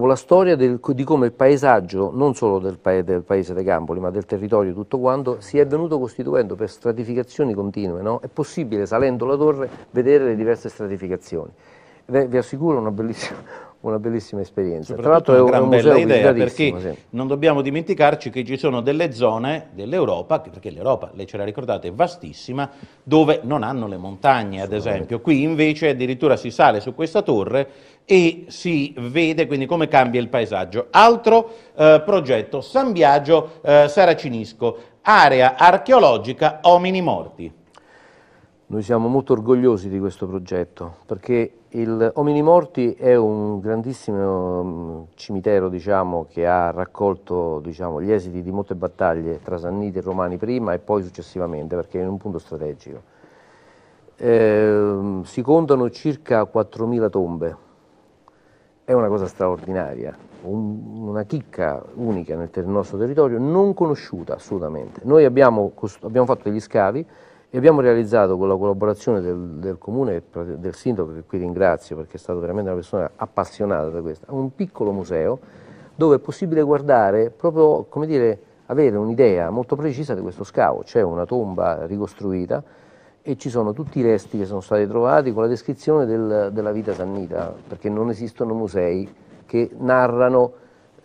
proprio la storia del, di come il paesaggio, non solo del, paese, del paese De Gamboli, ma del territorio tutto quanto, si è venuto costituendo per stratificazioni continue. No? È possibile, salendo la torre, vedere le diverse stratificazioni. Vi assicuro una bellissima, una bellissima esperienza. Tra l'altro è una gran bella idea perché sì. non dobbiamo dimenticarci che ci sono delle zone dell'Europa, perché l'Europa, lei ce l'ha ricordate, è vastissima, dove non hanno le montagne ad esempio. Qui invece addirittura si sale su questa torre e si vede quindi come cambia il paesaggio. Altro eh, progetto, San Biagio eh, Saracinisco, area archeologica Omini Morti. Noi siamo molto orgogliosi di questo progetto perché il Omini Morti è un grandissimo mm, cimitero diciamo, che ha raccolto diciamo, gli esiti di molte battaglie tra Sanniti e Romani prima e poi successivamente perché è in un punto strategico. Eh, si contano circa 4.000 tombe, è una cosa straordinaria, un, una chicca unica nel, ter nostro territorio, non conosciuta assolutamente. Noi abbiamo, abbiamo fatto degli scavi e abbiamo realizzato con la collaborazione del, del comune e del sindaco, che qui ringrazio perché è stata veramente una persona appassionata da questo, un piccolo museo dove è possibile guardare, proprio come dire, avere un'idea molto precisa di questo scavo. C'è una tomba ricostruita e ci sono tutti i resti che sono stati trovati con la descrizione del, della vita sannita, perché non esistono musei che narrano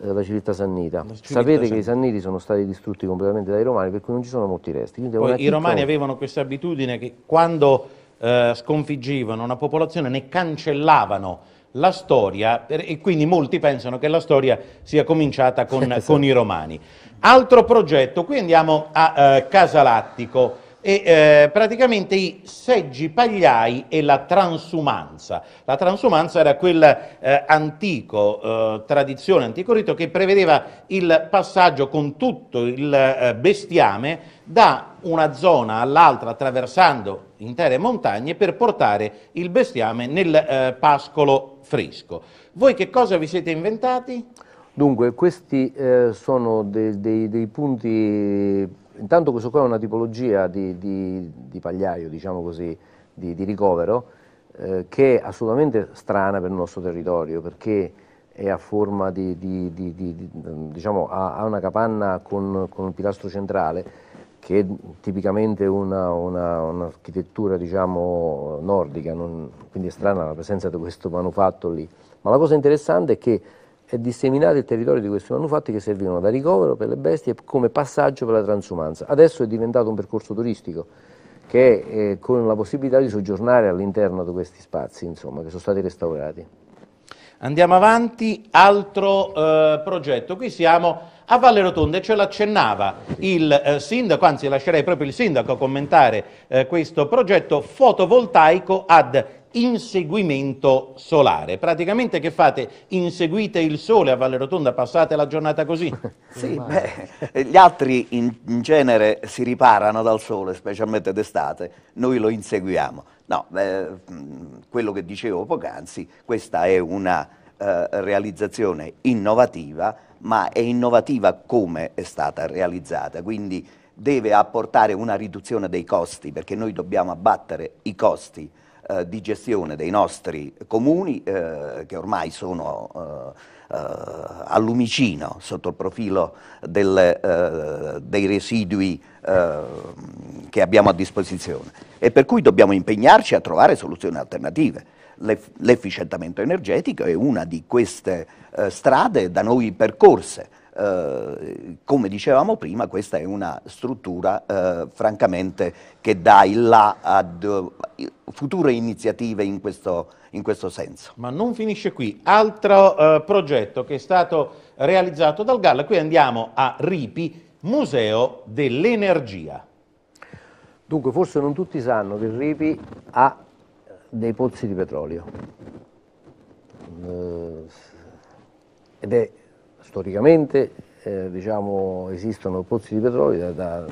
eh, la civiltà sannita. La civiltà Sapete civiltà. che i sanniti sono stati distrutti completamente dai romani, per cui non ci sono molti resti. Poi, I romani avevano questa abitudine che quando eh, sconfiggevano una popolazione ne cancellavano la storia e quindi molti pensano che la storia sia cominciata con, sì, con sì. i romani. Altro progetto, qui andiamo a eh, Casalattico e eh, praticamente i seggi pagliai e la transumanza. La transumanza era quell'antico eh, eh, tradizione, antico rito che prevedeva il passaggio con tutto il eh, bestiame da una zona all'altra attraversando intere montagne per portare il bestiame nel eh, pascolo fresco. Voi che cosa vi siete inventati? Dunque, questi eh, sono dei, dei, dei punti intanto questo qua è una tipologia di, di, di pagliaio, diciamo così, di, di ricovero, eh, che è assolutamente strana per il nostro territorio, perché è a forma di, diciamo, ha, ha, una capanna con, con un pilastro centrale, che è tipicamente un'architettura una, un diciamo, nordica, non, quindi è strana la presenza di questo manufatto lì. Ma la cosa interessante è che e disseminare il territorio di questi manufatti che servivano da ricovero per le bestie e come passaggio per la transumanza. Adesso è diventato un percorso turistico che è eh, con la possibilità di soggiornare all'interno di questi spazi insomma, che sono stati restaurati. Andiamo avanti, altro eh, progetto. Qui siamo a Valle Rotonde, ce l'accennava il eh, sindaco, anzi lascerei proprio il sindaco a commentare eh, questo progetto fotovoltaico ad inseguimento solare. Praticamente che fate? Inseguite il sole a Valle Rotonda, passate la giornata così? sì, beh, eh, gli altri in, in, genere si riparano dal sole, specialmente d'estate, noi lo inseguiamo. No, beh, quello che dicevo poc'anzi, questa è una eh, realizzazione innovativa, ma è innovativa come è stata realizzata, quindi deve apportare una riduzione dei costi, perché noi dobbiamo abbattere i costi eh, di gestione dei nostri comuni eh, che ormai sono eh, eh a lumicino sotto il profilo del, eh, dei residui eh, che abbiamo a disposizione e per cui dobbiamo impegnarci a trovare soluzioni alternative. L'efficientamento energetico è una di queste strade da noi percorse eh, come dicevamo prima, questa è una struttura eh, francamente che dà il là ad uh, future iniziative in questo, in questo, senso. Ma non finisce qui, altro eh, progetto che è stato realizzato dal Galla, qui andiamo a Ripi, Museo dell'Energia. Dunque, forse non tutti sanno che Ripi ha eh, dei pozzi di petrolio. Ed è storicamente eh, diciamo, esistono pozzi di petrolio da, da, da,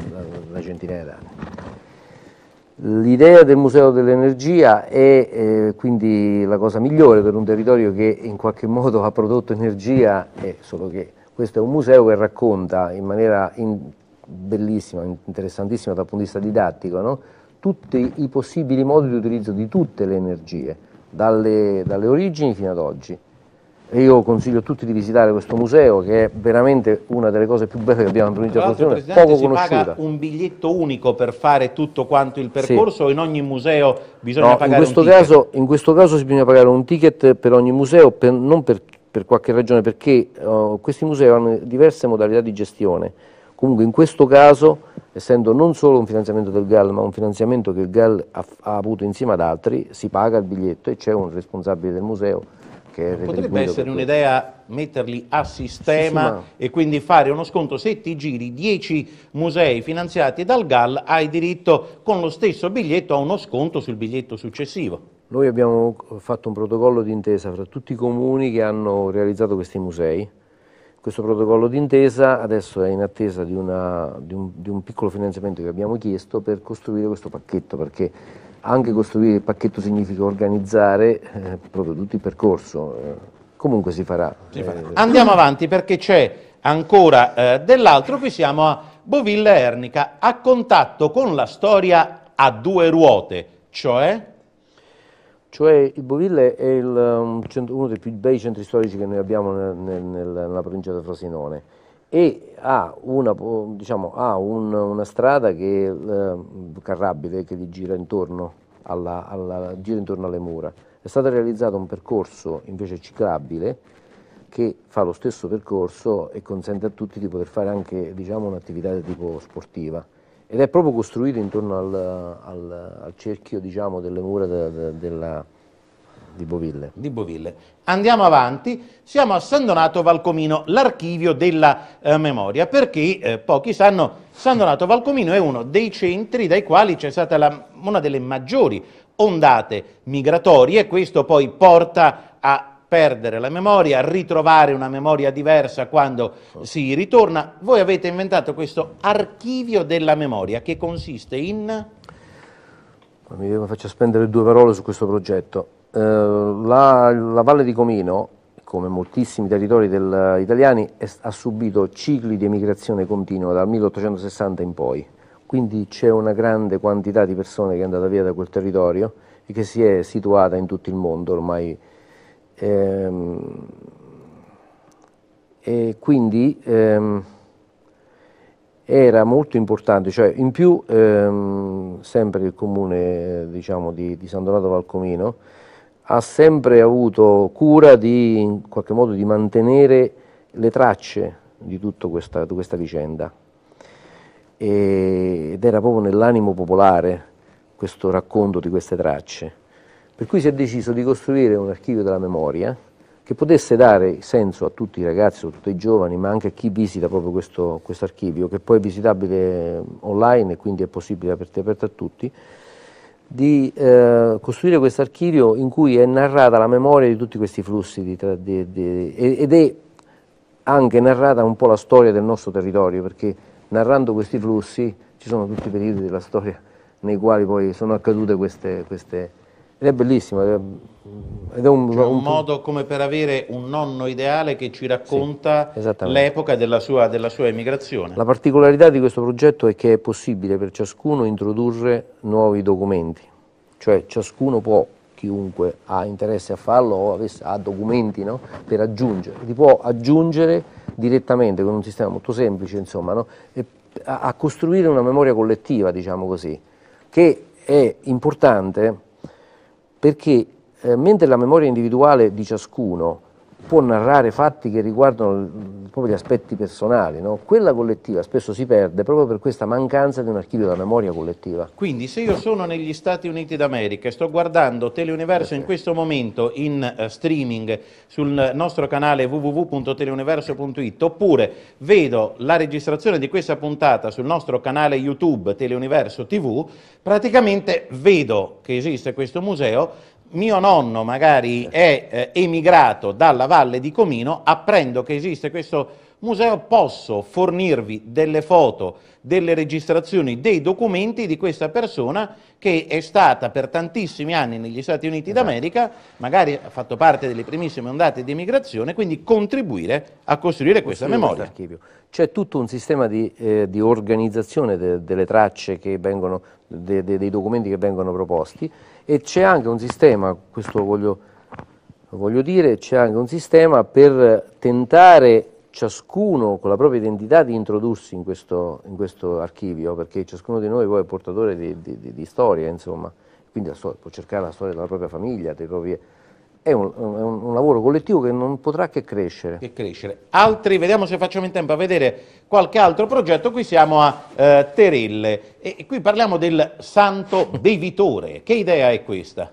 da centinaia d'anni. L'idea del Museo dell'Energia è eh, quindi la cosa migliore per un territorio che in qualche modo ha prodotto energia, eh, solo che questo è un museo che racconta in maniera in, bellissima, interessantissima dal punto di vista didattico, no? tutti i possibili modi di utilizzo di tutte le energie, dalle, dalle origini fino ad oggi. Io consiglio a tutti di visitare questo museo che è veramente una delle cose più belle che abbiamo in provincia di Costruzione, poco si conosciuta. paga un biglietto unico per fare tutto quanto il percorso sì. o in ogni museo bisogna no, pagare in questo un caso, ticket? In questo caso si bisogna pagare un ticket per ogni museo, per, non per, per, qualche ragione, perché uh, questi musei hanno diverse modalità di gestione. Comunque in questo caso, essendo non solo un finanziamento del GAL, ma un finanziamento che il GAL ha, ha avuto insieme ad altri, si paga il biglietto e c'è un responsabile del museo che Potrebbe essere un'idea metterli a sistema sì, sì, ma... e quindi fare uno sconto. Se ti giri 10 musei finanziati dal GAL, hai diritto con lo stesso biglietto a uno sconto sul biglietto successivo. Noi abbiamo fatto un protocollo d'intesa fra tutti i comuni che hanno realizzato questi musei. Questo protocollo d'intesa adesso è in attesa di, una, di, un, di un piccolo finanziamento che abbiamo chiesto per costruire questo pacchetto, perché anche costruire il pacchetto significa organizzare eh, proprio tutto il percorso, eh, comunque si farà. Si farà. Eh, Andiamo avanti perché c'è ancora eh, dell'altro, qui siamo a Bovilla Ernica, a contatto con la storia a due ruote, cioè... Cioè il Boville è il, um, centro, uno dei più bei centri storici che noi abbiamo nel, nel, nella provincia di Frosinone e ha una, diciamo, ha un, una strada che eh, carrabile che gli gira intorno, alla, alla, gira intorno alle mura. È stato realizzato un percorso invece ciclabile che fa lo stesso percorso e consente a tutti di poter fare anche diciamo, un'attività di tipo sportiva. Ed è proprio costruito intorno al, al, al cerchio diciamo, delle mura de, de, di Boville. Di Boville. Andiamo avanti, siamo a San Donato Valcomino, l'archivio della eh, memoria, perché eh, pochi sanno San Donato Valcomino è uno dei centri dai quali c'è stata la, una delle maggiori ondate migratorie, questo poi porta a perdere la memoria, a ritrovare una memoria diversa quando si ritorna. Voi avete inventato questo archivio della memoria che consiste in... Mi faccio spendere due parole su questo progetto. Ehm, la, la Valle di Comino, come moltissimi territori del, italiani, è, ha subito cicli di emigrazione continua dal 1860 in poi, quindi c'è una grande quantità di persone che è andata via da quel territorio e che si è situata in tutto il mondo ormai. Ehm, e quindi ehm, era molto importante, cioè in più ehm, sempre il comune diciamo, di, di San Donato Valcomino ha sempre avuto cura di, in qualche modo, di mantenere le tracce di tutta questa, di questa vicenda. E, ed era proprio nell'animo popolare questo racconto di queste tracce. Per cui si è deciso di costruire un archivio della memoria che potesse dare senso a tutti i ragazzi, a tutti i giovani, ma anche a chi visita proprio questo, questo archivio, che poi è visitabile online e quindi è possibile aperto, aperto a tutti, di eh, costruire questo archivio in cui è narrata la memoria di tutti questi flussi di, di, di, ed è anche narrata un po' la storia del nostro territorio, perché narrando questi flussi ci sono tutti i periodi della storia nei quali poi sono accadute queste, queste ed è bellissimo. Ed è un, cioè un, un, modo come per avere un nonno ideale che ci racconta sì, l'epoca della sua, della sua emigrazione. La particolarità di questo progetto è che è possibile per ciascuno introdurre nuovi documenti, cioè ciascuno può chiunque ha interesse a farlo o avesse, ha documenti no? per aggiungere, li può aggiungere direttamente con un sistema molto semplice, insomma, no? e, a, a, costruire una memoria collettiva, diciamo così, che è importante perché eh, mentre la memoria individuale di ciascuno può narrare fatti che riguardano mm, proprio gli aspetti personali, no? quella collettiva spesso si perde proprio per questa mancanza di un archivio della memoria collettiva. Quindi se io sono negli Stati Uniti d'America e sto guardando Teleuniverso in eh questo momento in uh, streaming sul nostro canale www.teleuniverso.it oppure vedo la registrazione di questa puntata sul nostro canale YouTube Teleuniverso TV, praticamente vedo che esiste questo museo, mio nonno magari è eh, emigrato dalla Valle di Comino, apprendo che esiste questo museo, posso fornirvi delle foto, delle registrazioni, dei documenti di questa persona che è stata per tantissimi anni negli Stati Uniti esatto. d'America, magari ha fatto parte delle primissime ondate di emigrazione, quindi contribuire a costruire questa memoria. C'è tutto un sistema di, eh, di organizzazione de, delle tracce vengono, de, de, dei documenti che vengono proposti e c'è anche un sistema, questo voglio, voglio dire, c'è anche un sistema per tentare ciascuno con la propria identità di introdursi in questo, in questo archivio, perché ciascuno di noi poi è portatore di, di, di, di storia, insomma, quindi storia, può cercare la storia della propria famiglia, dei propri è un, un, un, lavoro collettivo che non potrà che crescere. Che crescere. Altri, vediamo se facciamo in tempo a vedere qualche altro progetto. Qui siamo a eh, Terelle e, e qui parliamo del Santo Bevitore. che idea è questa?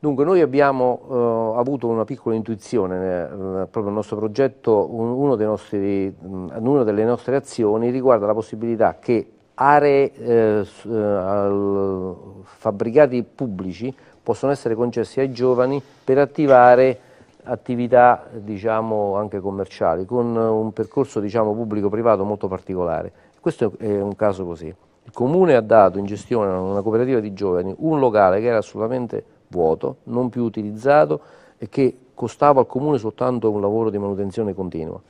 Dunque, noi abbiamo eh, avuto una piccola intuizione, eh, eh proprio il nostro progetto, un, uno nostri, mh, mm, una delle nostre azioni riguarda la possibilità che aree, eh, eh fabbricati pubblici possono essere concessi ai giovani per attivare attività diciamo, anche commerciali, con un percorso diciamo, pubblico-privato molto particolare. Questo è un caso così. Il Comune ha dato in gestione a una cooperativa di giovani un locale che era assolutamente vuoto, non più utilizzato e che costava al Comune soltanto un lavoro di manutenzione continua.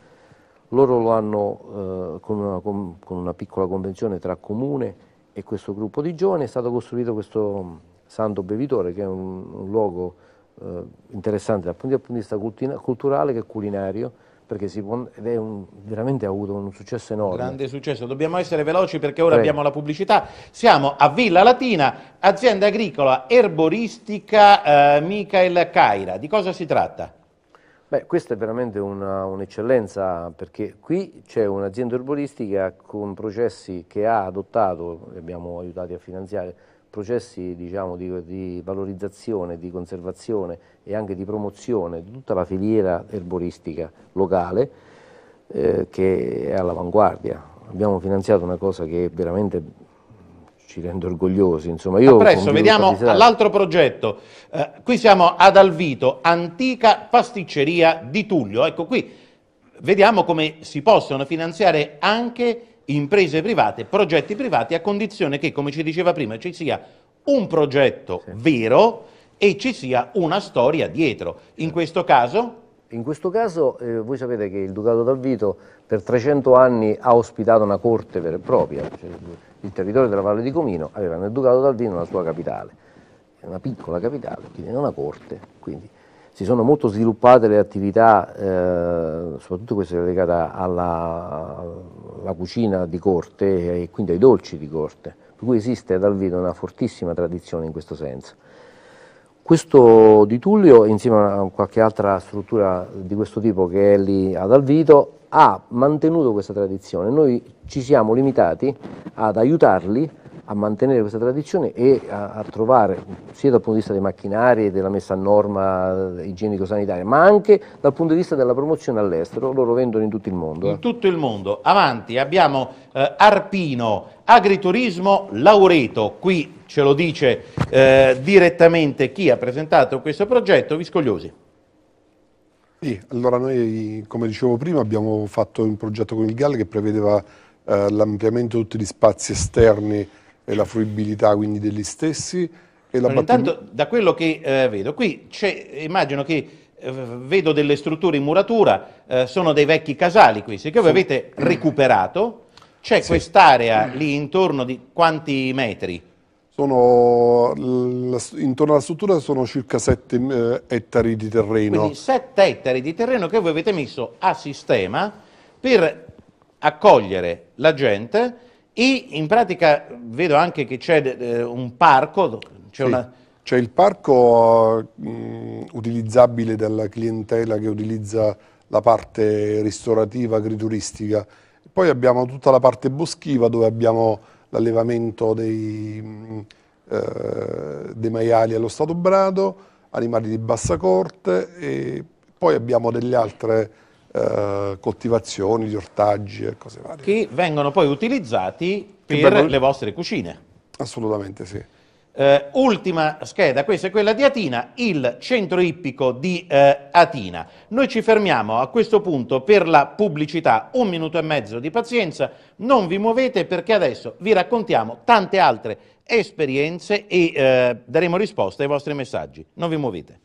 Loro lo hanno, eh, con, una, con, una piccola convenzione tra Comune e questo gruppo di giovani, è stato costruito questo Santo Bevitore, che è un, un luogo eh, interessante dal punto di vista culturale che culinario, perché si può, ed è un, veramente ha avuto un successo enorme. Grande successo, dobbiamo essere veloci perché ora Prego. abbiamo la pubblicità. Siamo a Villa Latina, azienda agricola erboristica eh, Michael Caira. Di cosa si tratta? Beh, questa è veramente un'eccellenza un perché qui c'è un'azienda erboristica con processi che ha adottato, li abbiamo aiutati a finanziare, processi diciamo, di, di, valorizzazione, di conservazione e anche di promozione di tutta la filiera erboristica locale eh, che è all'avanguardia. Abbiamo finanziato una cosa che veramente ci rende orgogliosi. Insomma, io Appresso, vediamo l'altro progetto. Eh, qui siamo ad Alvito, antica pasticceria di Tullio. Ecco qui, vediamo come si possono finanziare anche imprese private, progetti privati, a condizione che, come ci diceva prima, ci sia un progetto sì. vero e ci sia una storia dietro. In questo caso? In questo caso eh, voi sapete che il Ducato dal Vito per 300 anni ha ospitato una corte vera e propria, cioè il territorio della Valle di Comino aveva nel Ducato dal Vino la sua capitale, una piccola capitale, quindi una corte. Quindi si sono molto sviluppate le attività, eh, soprattutto questa legate alla, alla, cucina di corte e quindi ai dolci di corte, per cui esiste ad Alvito una fortissima tradizione in questo senso. Questo di Tullio, insieme a qualche altra struttura di questo tipo che è lì ad Alvito, ha mantenuto questa tradizione. Noi ci siamo limitati ad aiutarli a mantenere questa tradizione e a, a, trovare, sia dal punto di vista dei macchinari e della messa a norma igienico-sanitaria, ma anche dal punto di vista della promozione all'estero, loro vendono in tutto il mondo. In eh. tutto il mondo. Avanti, abbiamo eh, Arpino, Agriturismo Laureto, qui ce lo dice eh, direttamente chi ha presentato questo progetto, Viscogliosi. Sì, allora noi, come dicevo prima, abbiamo fatto un progetto con il GAL che prevedeva eh, l'ampliamento di tutti gli spazi esterni e la fruibilità quindi degli stessi. E la allora, intanto da quello che eh, vedo, qui immagino che eh, vedo delle strutture in muratura, eh, sono dei vecchi casali questi che voi sì. avete recuperato, c'è sì. quest'area lì intorno di quanti metri? Sono, intorno alla struttura sono circa 7 eh, ettari di terreno. Quindi 7 ettari di terreno che voi avete messo a sistema per accogliere la gente e in pratica vedo anche che c'è eh, un parco, c'è sì. una... C'è il parco mh, mm, utilizzabile dalla clientela che utilizza la parte ristorativa, agrituristica. Poi abbiamo tutta la parte boschiva dove abbiamo l'allevamento dei, mh, mm, eh, dei, maiali allo stato brado, animali di bassa corte e poi abbiamo delle altre eh, coltivazioni di ortaggi e cose varie. Che vengono poi utilizzati per bello... le vostre cucine. Assolutamente sì. Eh, ultima scheda, questa è quella di Atina, il centro ippico di eh, Atina. Noi ci fermiamo a questo punto per la pubblicità, un minuto e mezzo di pazienza, non vi muovete perché adesso vi raccontiamo tante altre esperienze e eh, daremo risposta ai vostri messaggi. Non vi muovete.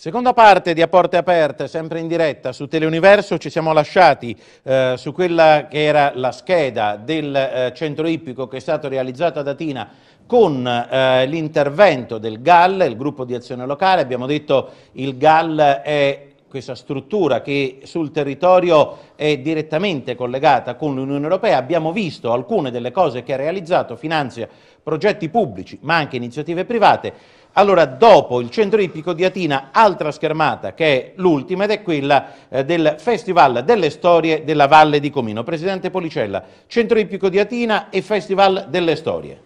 Seconda parte di A Porte Aperte, sempre in diretta su Teleuniverso, ci siamo lasciati eh, su quella che era la scheda del eh, centro ippico che è stata realizzata da Tina con eh, l'intervento del GAL, il gruppo di azione locale, abbiamo detto che il GAL è questa struttura che sul territorio è direttamente collegata con l'Unione Europea, abbiamo visto alcune delle cose che ha realizzato, finanzia progetti pubblici ma anche iniziative private, allora, dopo il centro ippico di Atina, altra schermata che è l'ultima ed è quella eh, del Festival delle Storie della Valle di Comino. Presidente Policella, centro ippico di Atina e Festival delle Storie.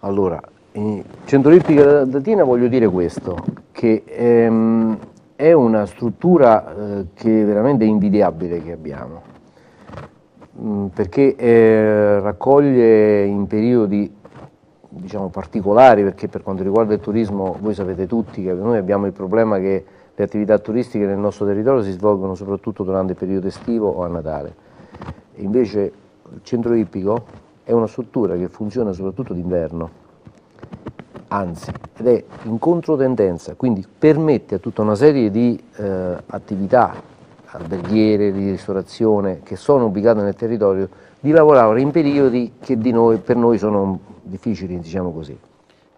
Allora, in centro ippico di Atina voglio dire questo, che ehm, è una struttura eh, che è veramente invidiabile che abbiamo, mh, mm, perché eh, raccoglie in periodi diciamo, particolari perché per quanto riguarda il turismo voi sapete tutti che noi abbiamo il problema che le attività turistiche nel nostro territorio si svolgono soprattutto durante il periodo estivo o a Natale. Invece il centro ippico è una struttura che funziona soprattutto d'inverno, anzi, ed è in controtendenza, quindi permette a tutta una serie di eh, attività alberghiere, di ristorazione che sono ubicate nel territorio di lavorare in periodi che noi, per noi sono difficili, diciamo così.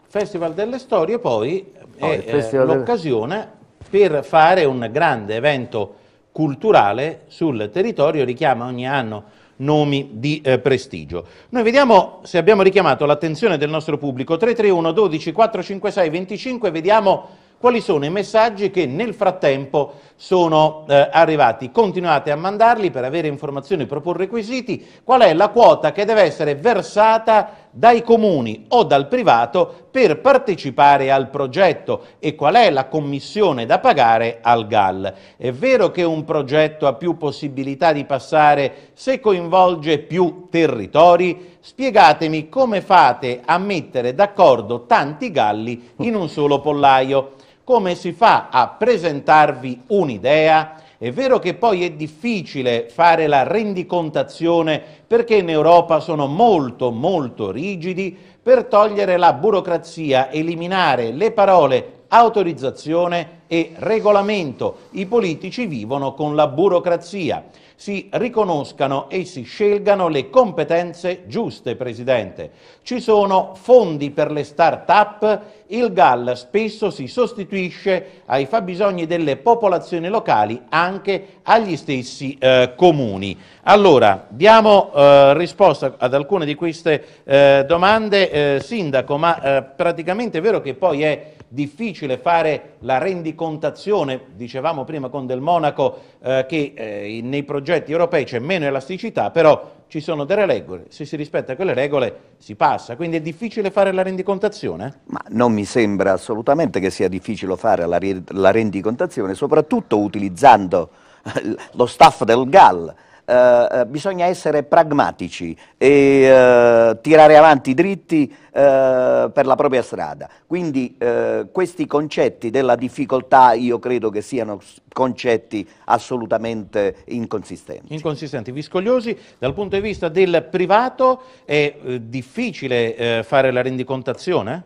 Festival delle Storie poi no, è eh, l'occasione delle... per fare un grande evento culturale sul territorio, richiama ogni anno nomi di eh, prestigio. Noi vediamo se abbiamo richiamato l'attenzione del nostro pubblico, 331 12 456 25, vediamo quali sono i messaggi che nel frattempo sono eh, arrivati. Continuate a mandarli per avere informazioni e proporre requisiti. Qual è la quota che deve essere versata dai comuni o dal privato per partecipare al progetto e qual è la commissione da pagare al GAL. È vero che un progetto ha più possibilità di passare se coinvolge più territori? Spiegatemi come fate a mettere d'accordo tanti galli in un solo pollaio come si fa a presentarvi un'idea? È vero che poi è difficile fare la rendicontazione perché in Europa sono molto molto rigidi per togliere la burocrazia, eliminare le parole autorizzazione e regolamento. I politici vivono con la burocrazia si riconoscano e si scelgano le competenze giuste, Presidente. Ci sono fondi per le start-up, il GAL spesso si sostituisce ai fabbisogni delle popolazioni locali, anche agli stessi eh, comuni. Allora, diamo eh, risposta ad alcune di queste eh, domande, eh, Sindaco, ma eh, praticamente è vero che poi è difficile fare la rendicontazione, dicevamo prima con Del Monaco eh, che eh, nei progetti europei c'è meno elasticità, però ci sono delle regole, se si rispetta quelle regole si passa, quindi è difficile fare la rendicontazione? Ma non mi sembra assolutamente che sia difficile fare la, rendicontazione, soprattutto utilizzando lo staff del GAL, eh, eh, bisogna essere pragmatici e eh, tirare avanti dritti eh, per la propria strada. Quindi eh, questi concetti della difficoltà io credo che siano concetti assolutamente inconsistenti. Inconsistenti, viscogliosi. Dal punto di vista del privato è eh, difficile fare la rendicontazione?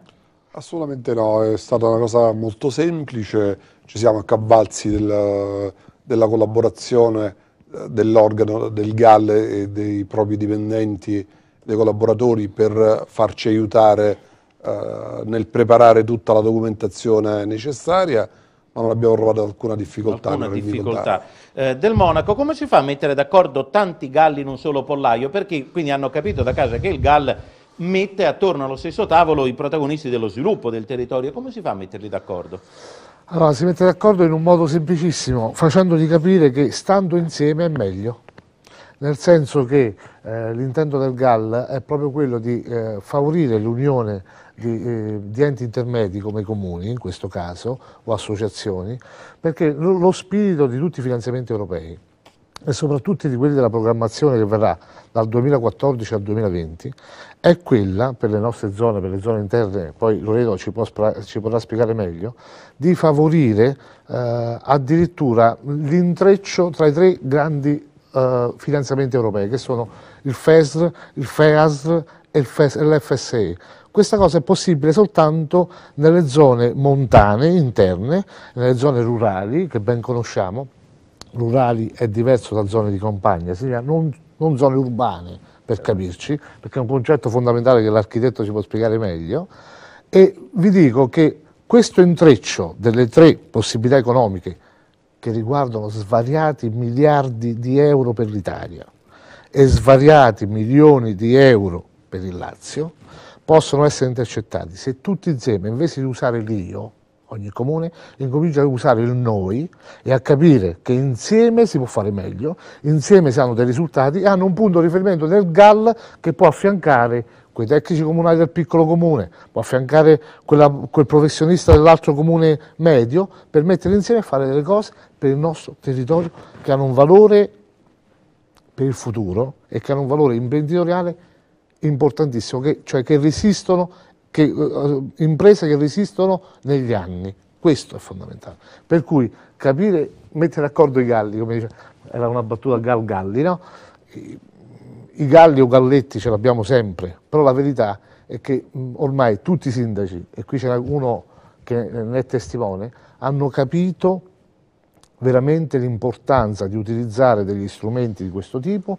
Assolutamente no, è stata una cosa molto semplice, ci siamo accavalsi del, della collaborazione dell'organo del GAL e dei propri dipendenti, dei collaboratori per farci aiutare eh, nel preparare tutta la documentazione necessaria, ma non abbiamo trovato alcuna difficoltà. Alcuna difficoltà. Eh, del Monaco, come si fa a mettere d'accordo tanti galli in un solo pollaio? Perché quindi hanno capito da casa che il GAL mette attorno allo stesso tavolo i protagonisti dello sviluppo del territorio, come si fa a metterli d'accordo? Allora, si mette d'accordo in un modo semplicissimo, facendogli capire che stando insieme è meglio, nel senso che eh, l'intento del GAL è proprio quello di eh, favorire l'unione di, eh, di, enti intermedi come i comuni, in questo caso, o associazioni, perché lo, lo spirito di tutti i finanziamenti europei e soprattutto di quelli della programmazione che verrà dal 2014 al 2020, è quella, per le nostre zone, per le zone interne, poi Loredo ci, può, ci potrà spiegare meglio, di favorire eh, addirittura l'intreccio tra i tre grandi eh, finanziamenti europei, che sono il FESR, il FEASR e l'FSE. Questa cosa è possibile soltanto nelle zone montane, interne, nelle zone rurali, che ben conosciamo, rurali è diverso da zone di compagna, non, non zone urbane per capirci, perché è un concetto fondamentale che l'architetto ci può spiegare meglio, e vi dico che questo intreccio delle tre possibilità economiche che riguardano svariati miliardi di euro per l'Italia e svariati milioni di euro per il Lazio, possono essere intercettati se tutti insieme, invece di usare l'io, ogni comune, incomincia a usare il noi e a capire che insieme si può fare meglio, insieme si hanno dei risultati e hanno un punto di riferimento del GAL che può affiancare quei tecnici comunali del piccolo comune, può affiancare quella, quel professionista dell'altro comune medio per mettere insieme e fare delle cose per il nostro territorio che hanno un valore per il futuro e che hanno un valore imprenditoriale importantissimo, che, cioè che resistono che, uh, imprese che resistono negli anni. Questo è fondamentale. Per cui capire, mettere d'accordo i galli, come dice, era una battuta Gal Galli, no? I, i galli o galletti ce l'abbiamo sempre, però la verità è che mh, ormai tutti i sindaci, e qui c'era uno che ne è testimone, hanno capito veramente l'importanza di utilizzare degli strumenti di questo tipo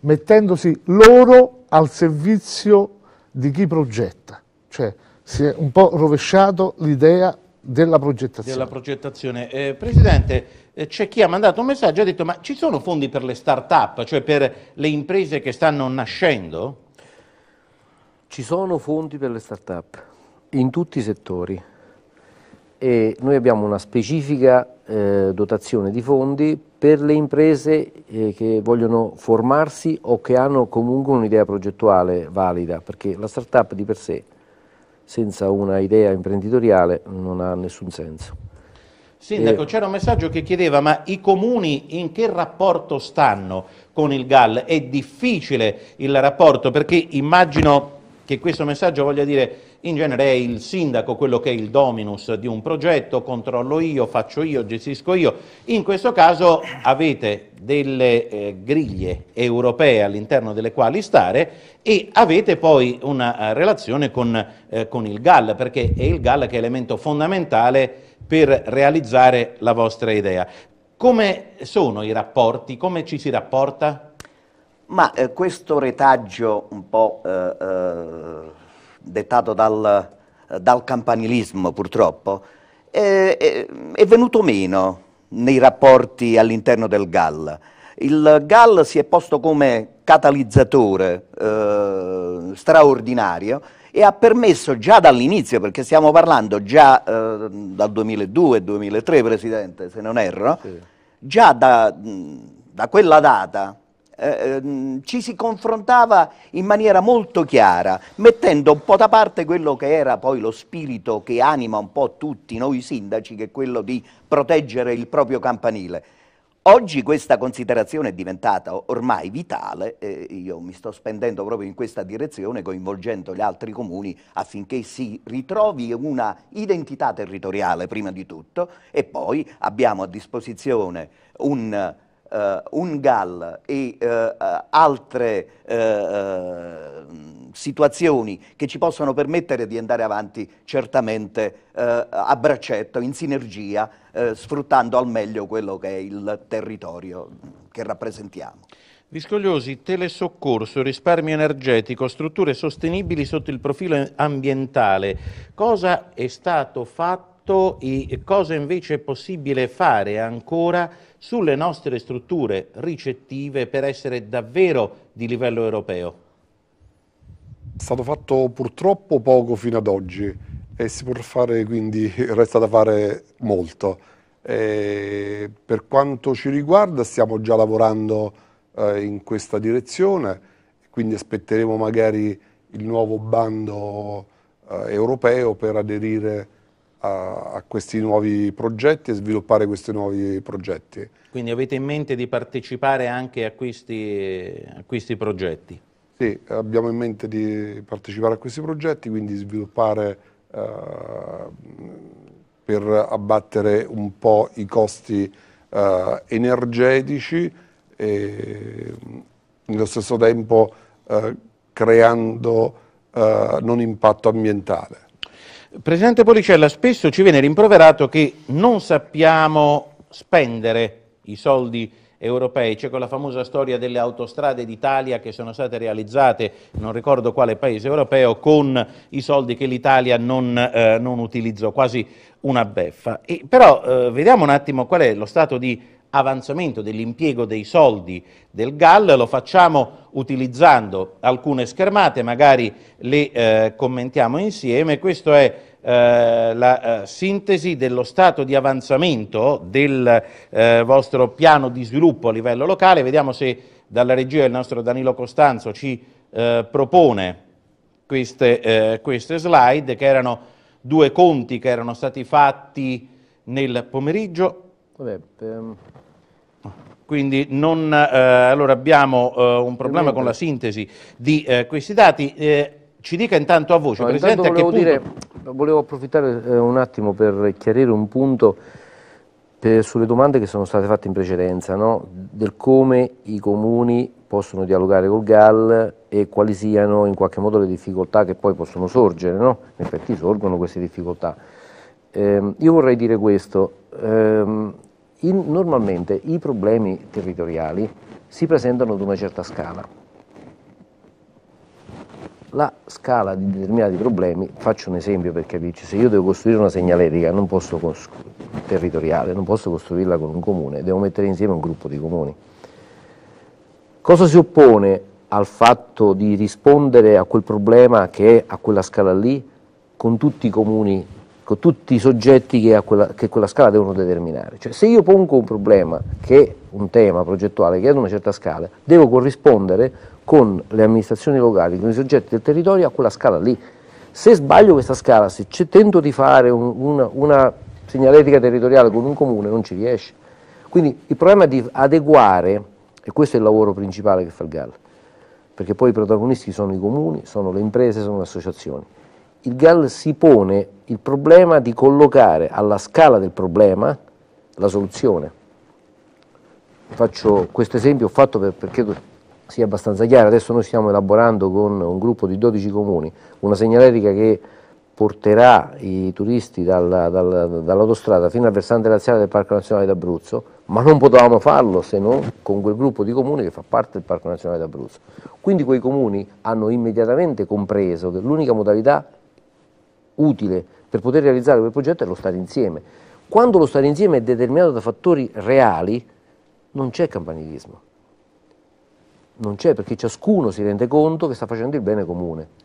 mettendosi loro al servizio di chi progetta. Cioè si è un po' rovesciato l'idea della progettazione. Della progettazione. Eh, Presidente, eh, c'è chi ha mandato un messaggio e ha detto ma ci sono fondi per le start-up, cioè per le imprese che stanno nascendo? Ci sono fondi per le start-up in tutti i settori e noi abbiamo una specifica eh, dotazione di fondi per le imprese eh, che vogliono formarsi o che hanno comunque un'idea progettuale valida, perché la start-up di per sé senza una idea imprenditoriale non ha nessun senso. Sindaco, e... c'era un messaggio che chiedeva ma i comuni in che rapporto stanno con il GAL? È difficile il rapporto perché immagino che questo messaggio voglia dire in genere è il sindaco quello che è il dominus di un progetto, controllo io, faccio io, gestisco io. In questo caso avete delle eh, griglie europee all'interno delle quali stare e avete poi una eh, relazione con, eh, con il GAL, perché è il GAL che è elemento fondamentale per realizzare la vostra idea. Come sono i rapporti? Come ci si rapporta? Ma eh, questo retaggio un po' eh, eh, dettato dal, dal, campanilismo purtroppo è, è venuto meno nei rapporti all'interno del GAL. Il GAL si è posto come catalizzatore eh, straordinario e ha permesso già dall'inizio, perché stiamo parlando già eh, dal 2002-2003 Presidente se non erro, sì. già da, da, quella data eh, ehm, ci si confrontava in maniera molto chiara, mettendo un po' da parte quello che era poi lo spirito che anima un po' tutti noi sindaci, che è quello di proteggere il proprio campanile. Oggi questa considerazione è diventata ormai vitale, eh, io mi sto spendendo proprio in questa direzione, coinvolgendo gli altri comuni affinché si ritrovi una identità territoriale prima di tutto e poi abbiamo a disposizione un uh, eh, Ungal e uh, altre uh, situazioni che ci possono permettere di andare avanti certamente a braccetto, in sinergia, sfruttando al meglio quello che è il territorio che rappresentiamo. Viscogliosi, telesoccorso, risparmio energetico, strutture sostenibili sotto il profilo ambientale. Cosa è stato fatto? fatto e cosa invece è possibile fare ancora sulle nostre strutture ricettive per essere davvero di livello europeo? È stato fatto purtroppo poco fino ad oggi e si può fare quindi resta da fare molto. E per quanto ci riguarda stiamo già lavorando eh, in questa direzione, quindi aspetteremo magari il nuovo bando eh, europeo per aderire a, questi nuovi progetti e sviluppare questi nuovi progetti. Quindi avete in mente di partecipare anche a questi, a questi progetti? Sì, abbiamo in mente di partecipare a questi progetti, quindi sviluppare eh, per abbattere un po' i costi eh, energetici e nello stesso tempo eh, creando eh, non impatto ambientale. Presidente Policella, spesso ci viene rimproverato che non sappiamo spendere i soldi europei, c'è quella famosa storia delle autostrade d'Italia che sono state realizzate, non ricordo quale paese europeo, con i soldi che l'Italia non, eh, non utilizzò, quasi una beffa. E, però eh, vediamo un attimo qual è lo stato di avanzamento dell'impiego dei soldi del GAL, lo facciamo utilizzando alcune schermate, magari le eh, commentiamo insieme, questa è eh, la eh, sintesi dello stato di avanzamento del eh, vostro piano di sviluppo a livello locale, vediamo se dalla regia il nostro Danilo Costanzo ci eh, propone queste, queste slide che erano due conti che erano stati fatti nel pomeriggio Vabbè, ehm, quindi non, eh, allora abbiamo eh, un problema con la sintesi di eh, questi dati. Eh, ci dica intanto a voce, no, Presidente, volevo, punto... dire, volevo approfittare eh, un attimo per chiarire un punto per, sulle domande che sono state fatte in precedenza, no? del come i comuni possono dialogare col GAL e quali siano in qualche modo le difficoltà che poi possono sorgere, no? in effetti sorgono queste difficoltà. Ehm, io vorrei dire questo, ehm, in, normalmente i problemi territoriali si presentano ad una certa scala. La scala di determinati problemi, faccio un esempio per capirci, se io devo costruire una segnaletica non posso territoriale, non posso costruirla con un comune, devo mettere insieme un gruppo di comuni. Cosa si oppone al fatto di rispondere a quel problema che è a quella scala lì con tutti i comuni ecco, tutti i soggetti che quella, che quella scala devono determinare. Cioè, se io pongo un problema, che è un tema progettuale che è ad una certa scala, devo corrispondere con le amministrazioni locali, con i soggetti del territorio a quella scala lì. Se sbaglio questa scala, se tento di fare un, una, una segnaletica territoriale con un comune, non ci riesce. Quindi il problema è di adeguare, e questo è il lavoro principale che fa il GAL, perché poi i protagonisti sono i comuni, sono le imprese, sono le associazioni il GAL si pone il problema di collocare alla scala del problema la soluzione. Faccio questo esempio, ho fatto per, perché sia abbastanza chiaro, adesso noi stiamo elaborando con un gruppo di 12 comuni una segnaletica che porterà i turisti dalla, dalla, dall'autostrada fino al versante laziale del Parco Nazionale d'Abruzzo, ma non potevamo farlo se non con quel gruppo di comuni che fa parte del Parco Nazionale d'Abruzzo. Quindi quei comuni hanno immediatamente compreso che l'unica modalità utile per poter realizzare quel progetto è lo stare insieme. Quando lo stare insieme è determinato da fattori reali, non c'è campanilismo. Non c'è perché ciascuno si rende conto che sta facendo il bene comune.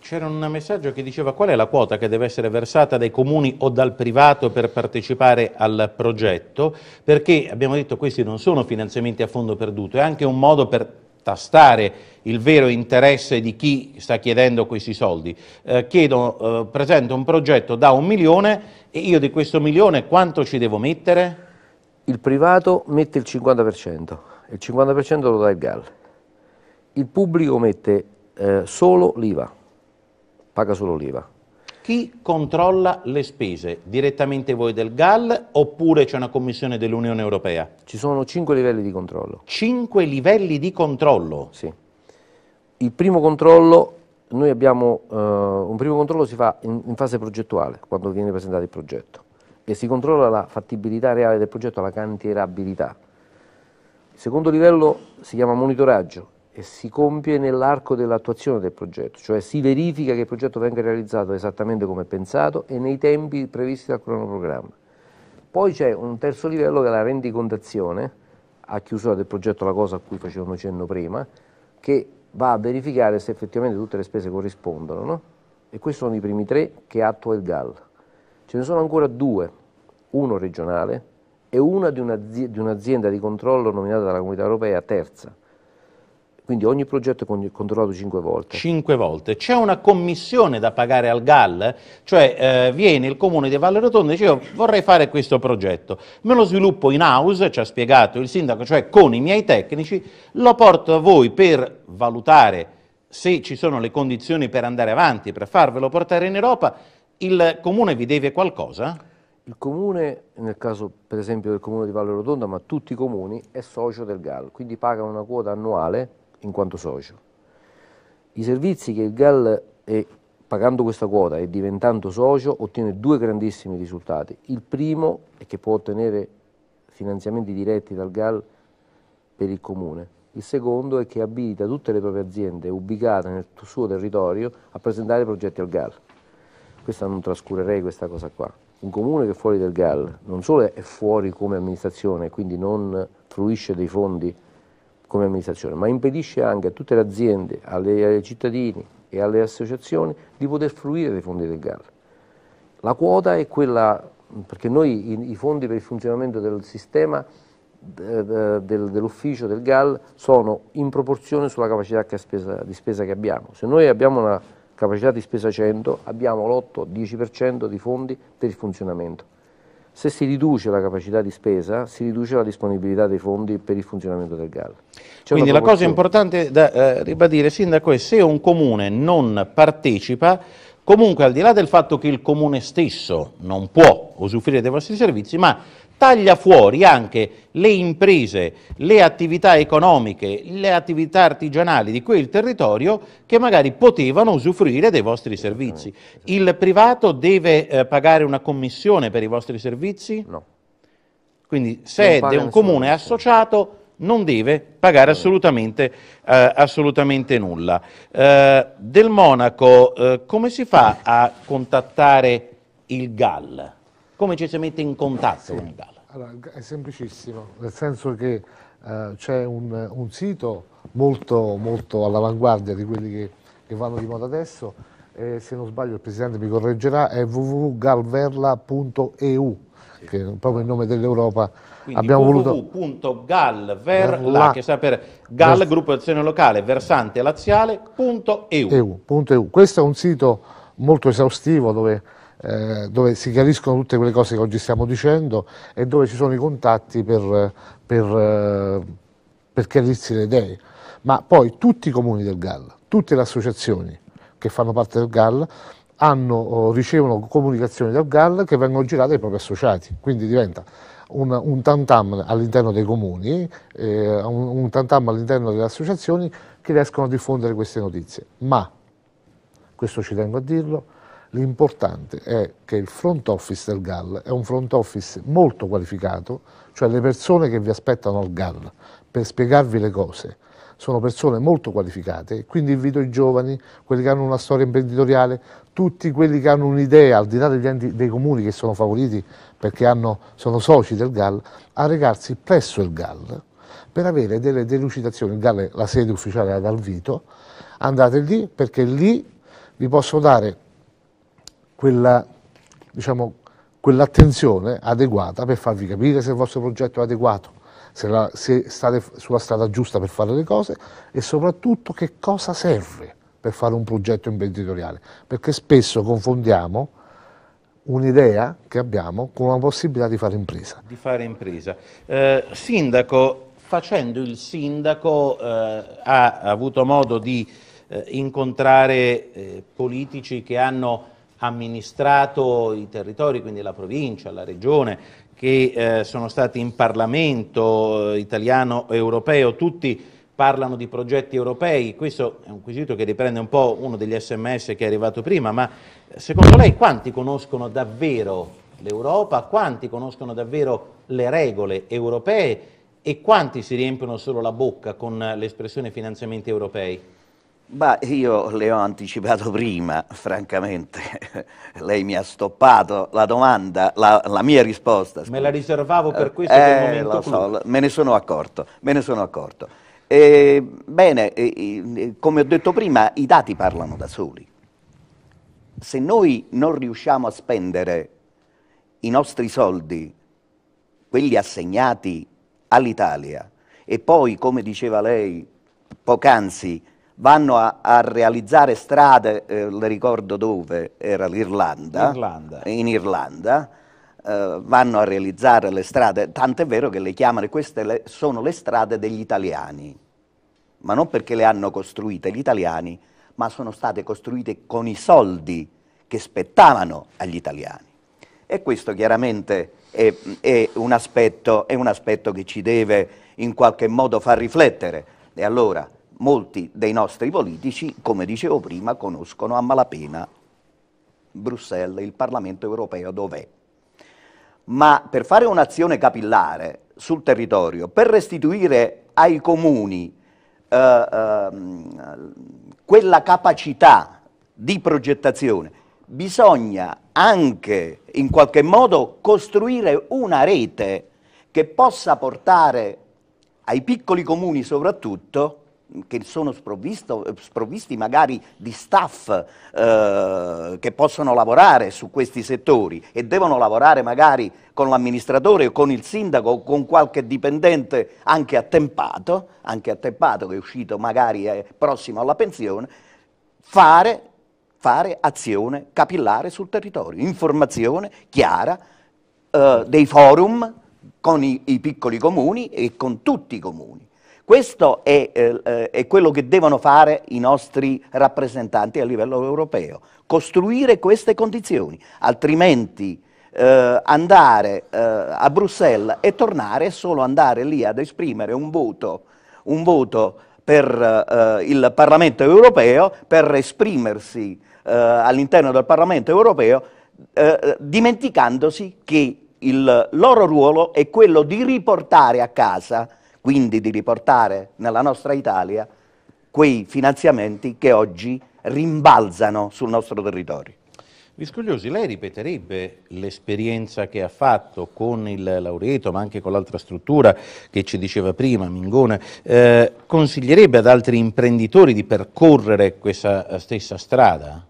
C'era un messaggio che diceva qual è la quota che deve essere versata dai comuni o dal privato per partecipare al progetto, perché abbiamo detto questi non sono finanziamenti a fondo perduto, è anche un modo per tastare il vero interesse di chi sta chiedendo questi soldi. Eh, chiedo, eh, presento un progetto da un milione e io di questo milione quanto ci devo mettere? Il privato mette il 50%, il 50% lo dà il GAL. Il pubblico mette eh, solo l'IVA, paga solo l'IVA. Chi controlla le spese? Direttamente voi del GAL oppure c'è una commissione dell'Unione Europea? Ci sono cinque livelli di controllo. Cinque livelli di controllo? Sì. Il primo controllo, noi abbiamo, eh, un primo controllo si fa in, in fase progettuale, quando viene presentato il progetto, e si controlla la fattibilità reale del progetto, la cantierabilità. Il secondo livello si chiama monitoraggio e si compie nell'arco dell'attuazione del progetto, cioè si verifica che il progetto venga realizzato esattamente come pensato e nei tempi previsti dal cronoprogramma. Poi c'è un terzo livello che è la rendicontazione, a chiusura del progetto la cosa a cui facevamo cenno prima, che va a verificare se effettivamente tutte le spese corrispondono, no? e questi sono i primi tre che attua il GAL. Ce ne sono ancora due, uno regionale e una di un'azienda di controllo nominata dalla Comunità Europea terza quindi ogni progetto è controllato cinque volte. Cinque volte. C'è una commissione da pagare al GAL? Cioè eh, viene il comune di Valle Rotonda e dice io vorrei fare questo progetto, me lo sviluppo in house, ci ha spiegato il sindaco, cioè con i miei tecnici, lo porto a voi per valutare se ci sono le condizioni per andare avanti, per farvelo portare in Europa, il comune vi deve qualcosa? Il comune, nel caso per esempio del comune di Valle Rotonda, ma tutti i comuni, è socio del GAL, quindi paga una quota annuale in quanto socio. I servizi che il GAL è, pagando questa quota e diventando socio ottiene due grandissimi risultati. Il primo è che può ottenere finanziamenti diretti dal GAL per il comune. Il secondo è che abilita tutte le proprie aziende ubicate nel suo territorio a presentare progetti al GAL. Questa non trascurerei questa cosa qua. Un comune che è fuori del GAL non solo è fuori come amministrazione, quindi non fruisce dei fondi come amministrazione, ma impedisce anche a tutte le aziende, alle, ai cittadini e alle associazioni di poter fruire dei fondi del GAL. La quota è quella, perché noi i, i fondi per il funzionamento del sistema eh, eh, dell'ufficio del GAL sono in proporzione sulla capacità spesa, di spesa che abbiamo. Se noi abbiamo una capacità di spesa 100, abbiamo l'8-10% di fondi per il funzionamento se si riduce la capacità di spesa, si riduce la disponibilità dei fondi per il funzionamento del GAL. Quindi la cosa importante da eh, ribadire, Sindaco, è se un comune non partecipa, comunque al di là del fatto che il comune stesso non può usufruire dei vostri servizi, ma taglia fuori anche le imprese, le attività economiche, le attività artigianali di quel territorio che magari potevano usufruire dei vostri servizi. Il privato deve eh, pagare una commissione per i vostri servizi? No. Quindi se è un comune associato non deve pagare assolutamente, eh, assolutamente nulla. Eh, del Monaco, eh, come si fa a contattare il GAL? Come ci si mette in contatto sì. con il Gala? Allora, è semplicissimo, nel senso che eh, c'è un, un, sito molto, molto all'avanguardia di quelli che, che, vanno di moda adesso, eh, se non sbaglio il Presidente mi correggerà, è www.galverla.eu, sì. che è proprio il nome dell'Europa. Abbiamo voluto www.galverla, che sta per GAL, Vers... Gruppo Azione Locale, Versante Laziale.eu. Questo è un sito molto esaustivo dove eh, dove si chiariscono tutte quelle cose che oggi stiamo dicendo e dove ci sono i contatti per, per, eh, per chiarirsi le idee. Ma poi tutti i comuni del GAL, tutte le associazioni che fanno parte del GAL hanno, oh, ricevono comunicazioni dal GAL che vengono girate ai propri associati, quindi diventa un, un tantam all'interno dei comuni, eh, un, un tantam all'interno delle associazioni che riescono a diffondere queste notizie. Ma, questo ci tengo a dirlo, L'importante è che il front office del GAL è un front office molto qualificato, cioè le persone che vi aspettano al GAL per spiegarvi le cose sono persone molto qualificate, quindi invito i giovani, quelli che hanno una storia imprenditoriale, tutti quelli che hanno un'idea, al di là degli enti, dei comuni che sono favoriti perché hanno, sono soci del GAL, a recarsi presso il GAL per avere delle delucidazioni. Il GAL è la sede ufficiale ad Alvito, andate lì perché lì vi posso dare quella, diciamo, quell'attenzione adeguata per farvi capire se il vostro progetto è adeguato, se, la, se state sulla strada giusta per fare le cose e soprattutto che cosa serve per fare un progetto imprenditoriale, perché spesso confondiamo un'idea che abbiamo con la possibilità di fare impresa. Di fare impresa. Eh, sindaco, facendo il sindaco eh, ha avuto modo di eh, incontrare eh, politici che hanno amministrato i territori, quindi la provincia, la regione, che eh, sono stati in Parlamento eh, italiano e europeo, tutti parlano di progetti europei, questo è un quesito che riprende un po' uno degli sms che è arrivato prima, ma eh, secondo lei quanti conoscono davvero l'Europa, quanti conoscono davvero le regole europee e quanti si riempiono solo la bocca con l'espressione finanziamenti europei? Bah, io le ho anticipato prima, francamente. Lei mi ha stoppato la domanda, la, la mia risposta. Scusa. Me la riservavo per eh, questo eh, lo so, me ne sono accorto, me ne sono accorto. Eh, bene, eh, come ho detto prima, i dati parlano da soli. Se noi non riusciamo a spendere i nostri soldi, quelli assegnati all'Italia, e poi, come diceva lei poc'anzi, vanno a, a realizzare strade, eh, le ricordo dove, era l'Irlanda, in Irlanda, eh, vanno a realizzare le strade, tant'è vero che le chiamano, queste le, sono le strade degli italiani, ma non perché le hanno costruite gli italiani, ma sono state costruite con i soldi che spettavano agli italiani. E questo chiaramente è, è, un aspetto, è, un aspetto, che ci deve in qualche modo far riflettere. E allora molti dei nostri politici, come dicevo prima, conoscono a malapena Bruxelles, il Parlamento europeo dov'è. Ma per fare un'azione capillare sul territorio, per restituire ai comuni eh, eh, quella capacità di progettazione, bisogna anche in qualche modo costruire una rete che possa portare ai piccoli comuni soprattutto che sono sprovvisti magari di staff eh, che possono lavorare su questi settori e devono lavorare magari con l'amministratore o con il sindaco o con qualche dipendente anche attempato, anche attempato che è uscito magari è eh, prossimo alla pensione, fare, fare azione capillare sul territorio, informazione chiara eh, dei forum con i, i piccoli comuni e con tutti i comuni. Questo è, eh, eh, è, quello che devono fare i nostri rappresentanti a livello europeo, costruire queste condizioni, altrimenti eh, andare eh, a Bruxelles e tornare è solo andare lì ad esprimere un voto, un voto per eh, il Parlamento europeo, per esprimersi eh, all'interno del Parlamento europeo, dimenticandosi che il loro ruolo è quello di riportare a casa quindi di riportare nella nostra Italia quei finanziamenti che oggi rimbalzano sul nostro territorio. Viscogliosi, lei ripeterebbe l'esperienza che ha fatto con il laureato, ma anche con l'altra struttura che ci diceva prima, Mingona, eh, consiglierebbe ad altri imprenditori di percorrere questa eh, stessa strada?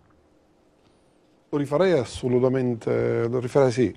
Lo rifarei assolutamente, lo rifarei sì.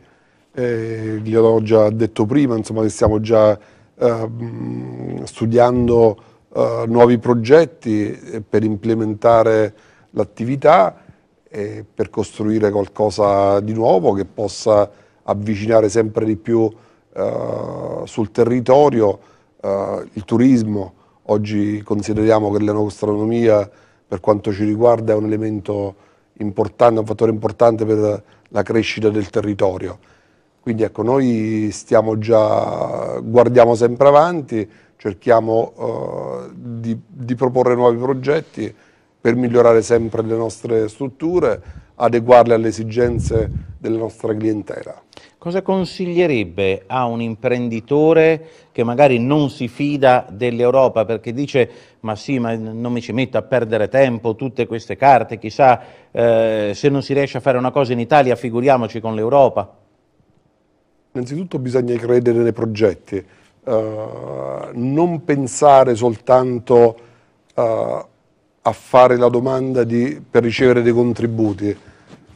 Eh, ho già detto prima, insomma, che stiamo già Ehm, studiando eh, nuovi progetti eh, per implementare l'attività e per costruire qualcosa di nuovo che possa avvicinare sempre di più eh, sul territorio eh, il turismo. Oggi consideriamo che l'enogastronomia per quanto ci riguarda è un elemento importante, un fattore importante per la crescita del territorio quindi ecco, noi stiamo già, guardiamo sempre avanti, cerchiamo eh, di, di, proporre nuovi progetti per migliorare sempre le nostre strutture, adeguarle alle esigenze della nostra clientela. Cosa consiglierebbe a un imprenditore che magari non si fida dell'Europa perché dice ma sì, ma non mi ci metto a perdere tempo, tutte queste carte, chissà eh, se non si riesce a fare una cosa in Italia figuriamoci con l'Europa? innanzitutto bisogna credere nei progetti, uh, non pensare soltanto uh, a fare la domanda di, per ricevere dei contributi,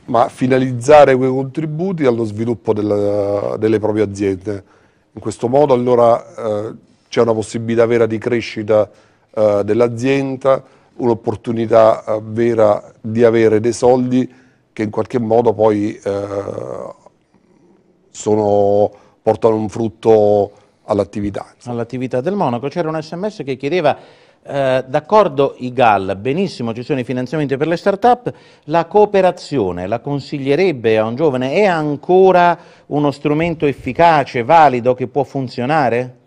ma finalizzare quei contributi allo sviluppo della, delle proprie aziende. In questo modo allora uh, c'è una possibilità vera di crescita dell'azienda, un'opportunità vera di avere dei soldi che in qualche modo poi eh, sono, portano un frutto all'attività. All'attività del monaco. C'era un sms che chiedeva eh, d'accordo i GAL, benissimo, ci sono i finanziamenti per le start-up, la cooperazione la consiglierebbe a un giovane? È ancora uno strumento efficace, valido, che può funzionare?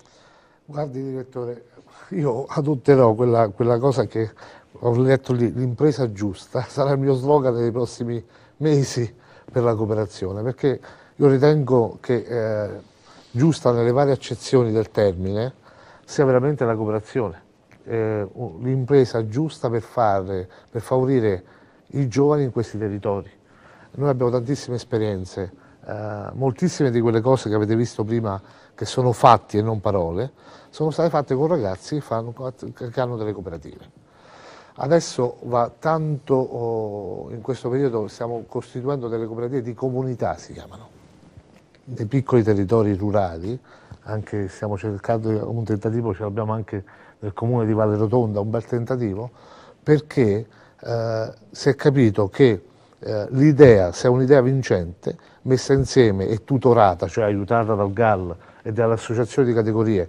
Guardi direttore, io adotterò quella, quella cosa che ho letto lì, l'impresa giusta, sarà il mio slogan dei prossimi mesi per la cooperazione, perché io ritengo che eh, giusta nelle varie accezioni del termine sia veramente la cooperazione, eh, l'impresa giusta per, fare, per favorire i giovani in questi territori. Noi abbiamo tantissime esperienze, eh, moltissime di quelle cose che avete visto prima che sono fatti e non parole, sono state fatte con ragazzi che, fanno, che hanno delle cooperative. Adesso va tanto, oh, in questo periodo stiamo costituendo delle cooperative di comunità, si chiamano, nei piccoli territori rurali, anche stiamo cercando un tentativo, ce l'abbiamo anche nel comune di Valle Rotonda, un bel tentativo, perché eh, si è capito che eh, l'idea, se è un'idea vincente, messa insieme e tutorata, cioè aiutata dal GAL e dalle associazioni di categorie,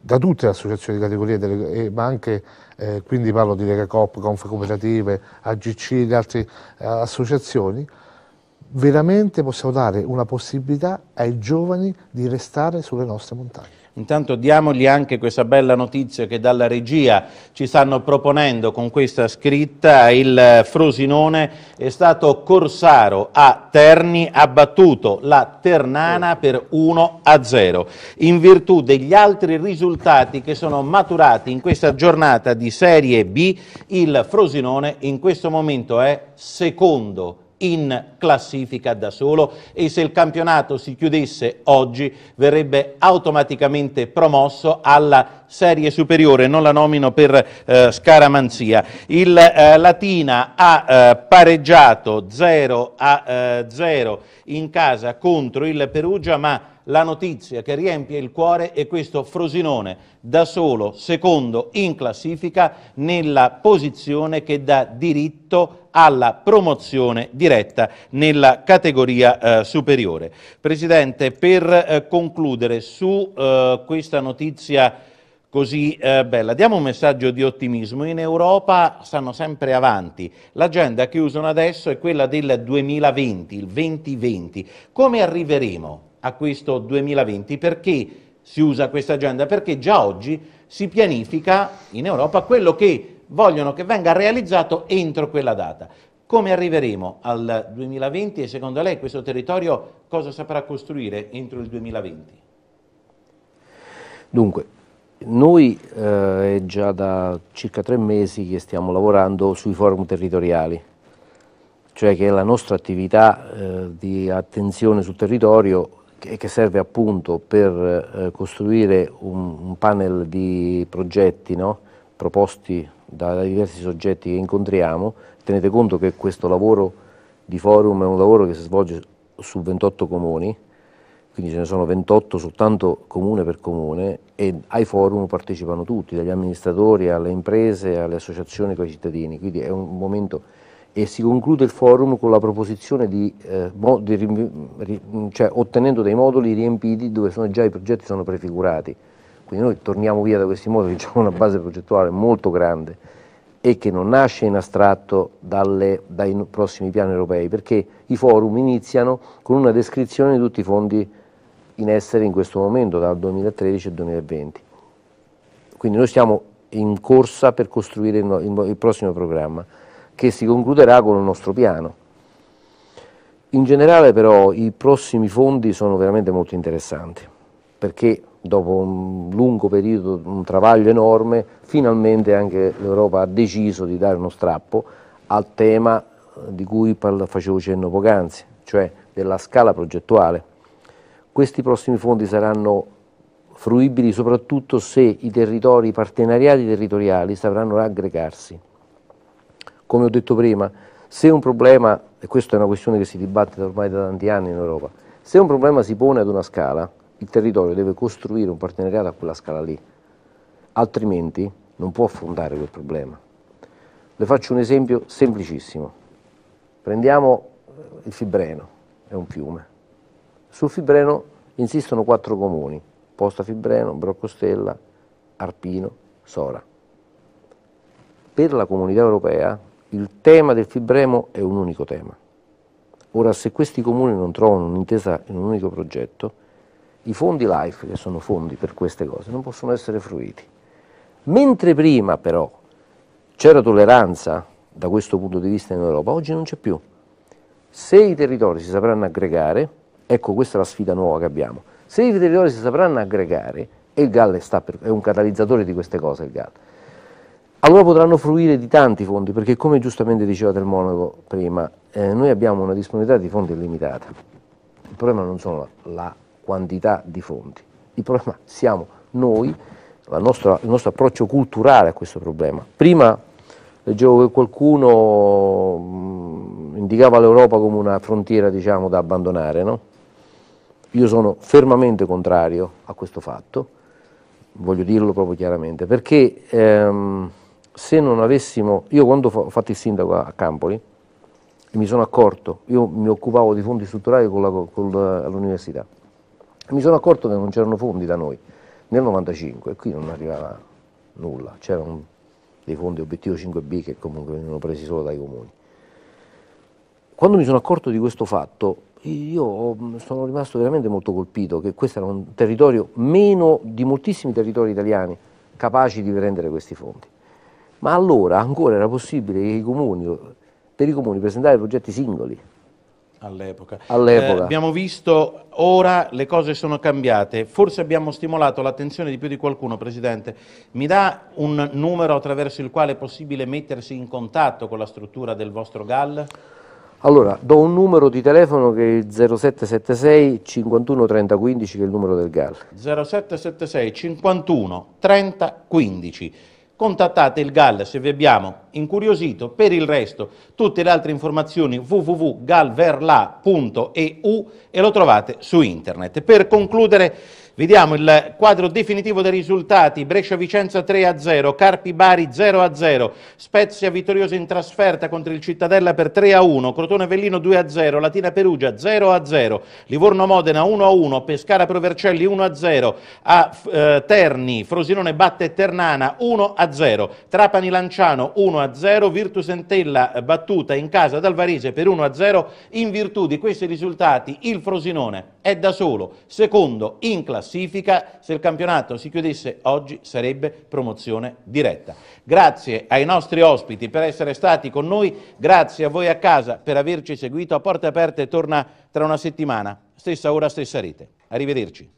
da tutte le associazioni di categorie, delle, eh, ma anche, eh, quindi parlo di Lega Cop, Conf Cooperative, AGC, le altre eh, associazioni, veramente possiamo dare una possibilità ai giovani di restare sulle nostre montagne. Intanto diamogli anche questa bella notizia che dalla regia ci stanno proponendo con questa scritta il Frosinone è stato Corsaro a Terni ha battuto la Ternana per 1 a 0 in virtù degli altri risultati che sono maturati in questa giornata di Serie B il Frosinone in questo momento è secondo in classifica da solo e se il campionato si chiudesse oggi verrebbe automaticamente promosso alla serie superiore, non la nomino per eh, scaramanzia. Il eh, Latina ha eh, pareggiato 0 a 0 eh, in casa contro il Perugia, ma la notizia che riempie il cuore è questo Frosinone da solo secondo in classifica nella posizione che dà diritto alla promozione diretta nella categoria eh, superiore. Presidente, per eh, concludere su eh, questa notizia così eh, bella. Diamo un messaggio di ottimismo. In Europa stanno sempre avanti. L'agenda che usano adesso è quella del 2020, il 2020. Come arriveremo a questo 2020? Perché si usa questa agenda? Perché già oggi si pianifica in Europa quello che vogliono che venga realizzato entro quella data. Come arriveremo al 2020 e secondo lei questo territorio cosa saprà costruire entro il 2020? Dunque, noi eh, è già da circa tre mesi che stiamo lavorando sui forum territoriali, cioè che è la nostra attività eh, di attenzione sul territorio che, che serve appunto per eh, costruire un, un, panel di progetti no? proposti dai diversi soggetti che incontriamo, tenete conto che questo lavoro di forum è un lavoro che si svolge su 28 comuni, quindi ce ne sono 28 soltanto comune per comune e ai forum partecipano tutti, dagli amministratori alle imprese, alle associazioni con i cittadini, quindi è un momento e si conclude il forum con la proposizione di, eh, di cioè, ottenendo dei moduli riempiti dove già i progetti sono prefigurati. Quindi noi torniamo via da questi modi, diciamo, c'è una base progettuale molto grande e che non nasce in astratto dalle, dai prossimi piani europei, perché i forum iniziano con una descrizione di tutti i fondi in essere in questo momento, dal 2013 al 2020. Quindi noi stiamo in corsa per costruire il, il, il prossimo programma, che si concluderà con il nostro piano. In generale però i prossimi fondi sono veramente molto interessanti, perché dopo un lungo periodo, un travaglio enorme, finalmente anche l'Europa ha deciso di dare uno strappo al tema eh, di cui facevo cenno poc'anzi, cioè della scala progettuale. Questi prossimi fondi saranno fruibili soprattutto se i territori, i partenariati territoriali sapranno aggregarsi. Come ho detto prima, se un problema, e questa è una questione che si dibatte ormai da tanti anni in Europa, se un problema si pone ad una scala, il territorio deve costruire un partenariato a quella scala lì, altrimenti non può affrontare quel problema. Le faccio un esempio semplicissimo. Prendiamo eh, il Fibreno, è un fiume. Sul Fibreno insistono quattro comuni, Posta Fibreno, Broccostella, Arpino, Sora. Per la comunità europea il tema del Fibreno è un unico tema. Ora, se questi comuni non trovano un'intesa in un unico progetto, i fondi life, che sono fondi per queste cose, non possono essere fruiti. Mentre prima però c'era tolleranza da questo punto di vista in Europa, oggi non c'è più. Se i territori si sapranno aggregare, ecco questa è la sfida nuova che abbiamo, se i territori si sapranno aggregare, e il GAL per, è un catalizzatore di queste cose, il GAL, allora potranno fruire di tanti fondi, perché come giustamente diceva Del Monaco prima, eh, noi abbiamo una disponibilità di fondi illimitata. Il problema non sono la, la quantità di fonti. Il problema siamo noi, nostra, il nostro approccio culturale a questo problema. Prima leggevo che qualcuno mm, indicava l'Europa come una frontiera diciamo, da abbandonare, no? Io sono fermamente contrario a questo fatto, voglio dirlo proprio chiaramente, perché ehm, se non avessimo, io quando ho fatto il sindaco a Campoli, mi sono accorto, io mi occupavo di fondi strutturali con la, con la, all'università, mi sono accorto che non c'erano fondi da noi nel 95 e qui non arrivava nulla, c'erano dei fondi obiettivo 5B che comunque venivano presi solo dai comuni. Quando mi sono accorto di questo fatto, io mm, sono rimasto veramente molto colpito che questo era un territorio meno di moltissimi territori italiani capaci di prendere questi fondi. Ma allora ancora era possibile che i comuni, per i comuni presentare progetti singoli, All'epoca. All'epoca. Eh, abbiamo visto, ora le cose sono cambiate, forse abbiamo stimolato l'attenzione di più di qualcuno, Presidente. Mi dà un numero attraverso il quale è possibile mettersi in contatto con la struttura del vostro GAL? Allora, do un numero di telefono che è il 0776 51 30 15, che è il numero del GAL. 0776 51 30 15 contattate il GAL se vi abbiamo incuriosito. Per il resto, tutte le altre informazioni www.galverla.eu e lo trovate su internet. Per concludere Vediamo il quadro definitivo dei risultati, Brescia-Vicenza 3-0, Carpi-Bari 0-0, Spezia vittoriosa in trasferta contro il Cittadella per 3-1, Crotone-Vellino 2-0, Latina-Perugia 0-0, Livorno-Modena 1-1, Pescara-Provercelli 1-0, a eh, Terni, Frosinone batte Ternana 1-0, Trapani-Lanciano 1-0, Virtus Entella battuta in casa dal Varese per 1-0, in virtù di questi risultati il Frosinone è da solo, secondo in classifica classifica, se il campionato si chiudesse oggi sarebbe promozione diretta. Grazie ai nostri ospiti per essere stati con noi, grazie a voi a casa per averci seguito, a porte aperte torna tra una settimana, stessa ora, stessa rete. Arrivederci.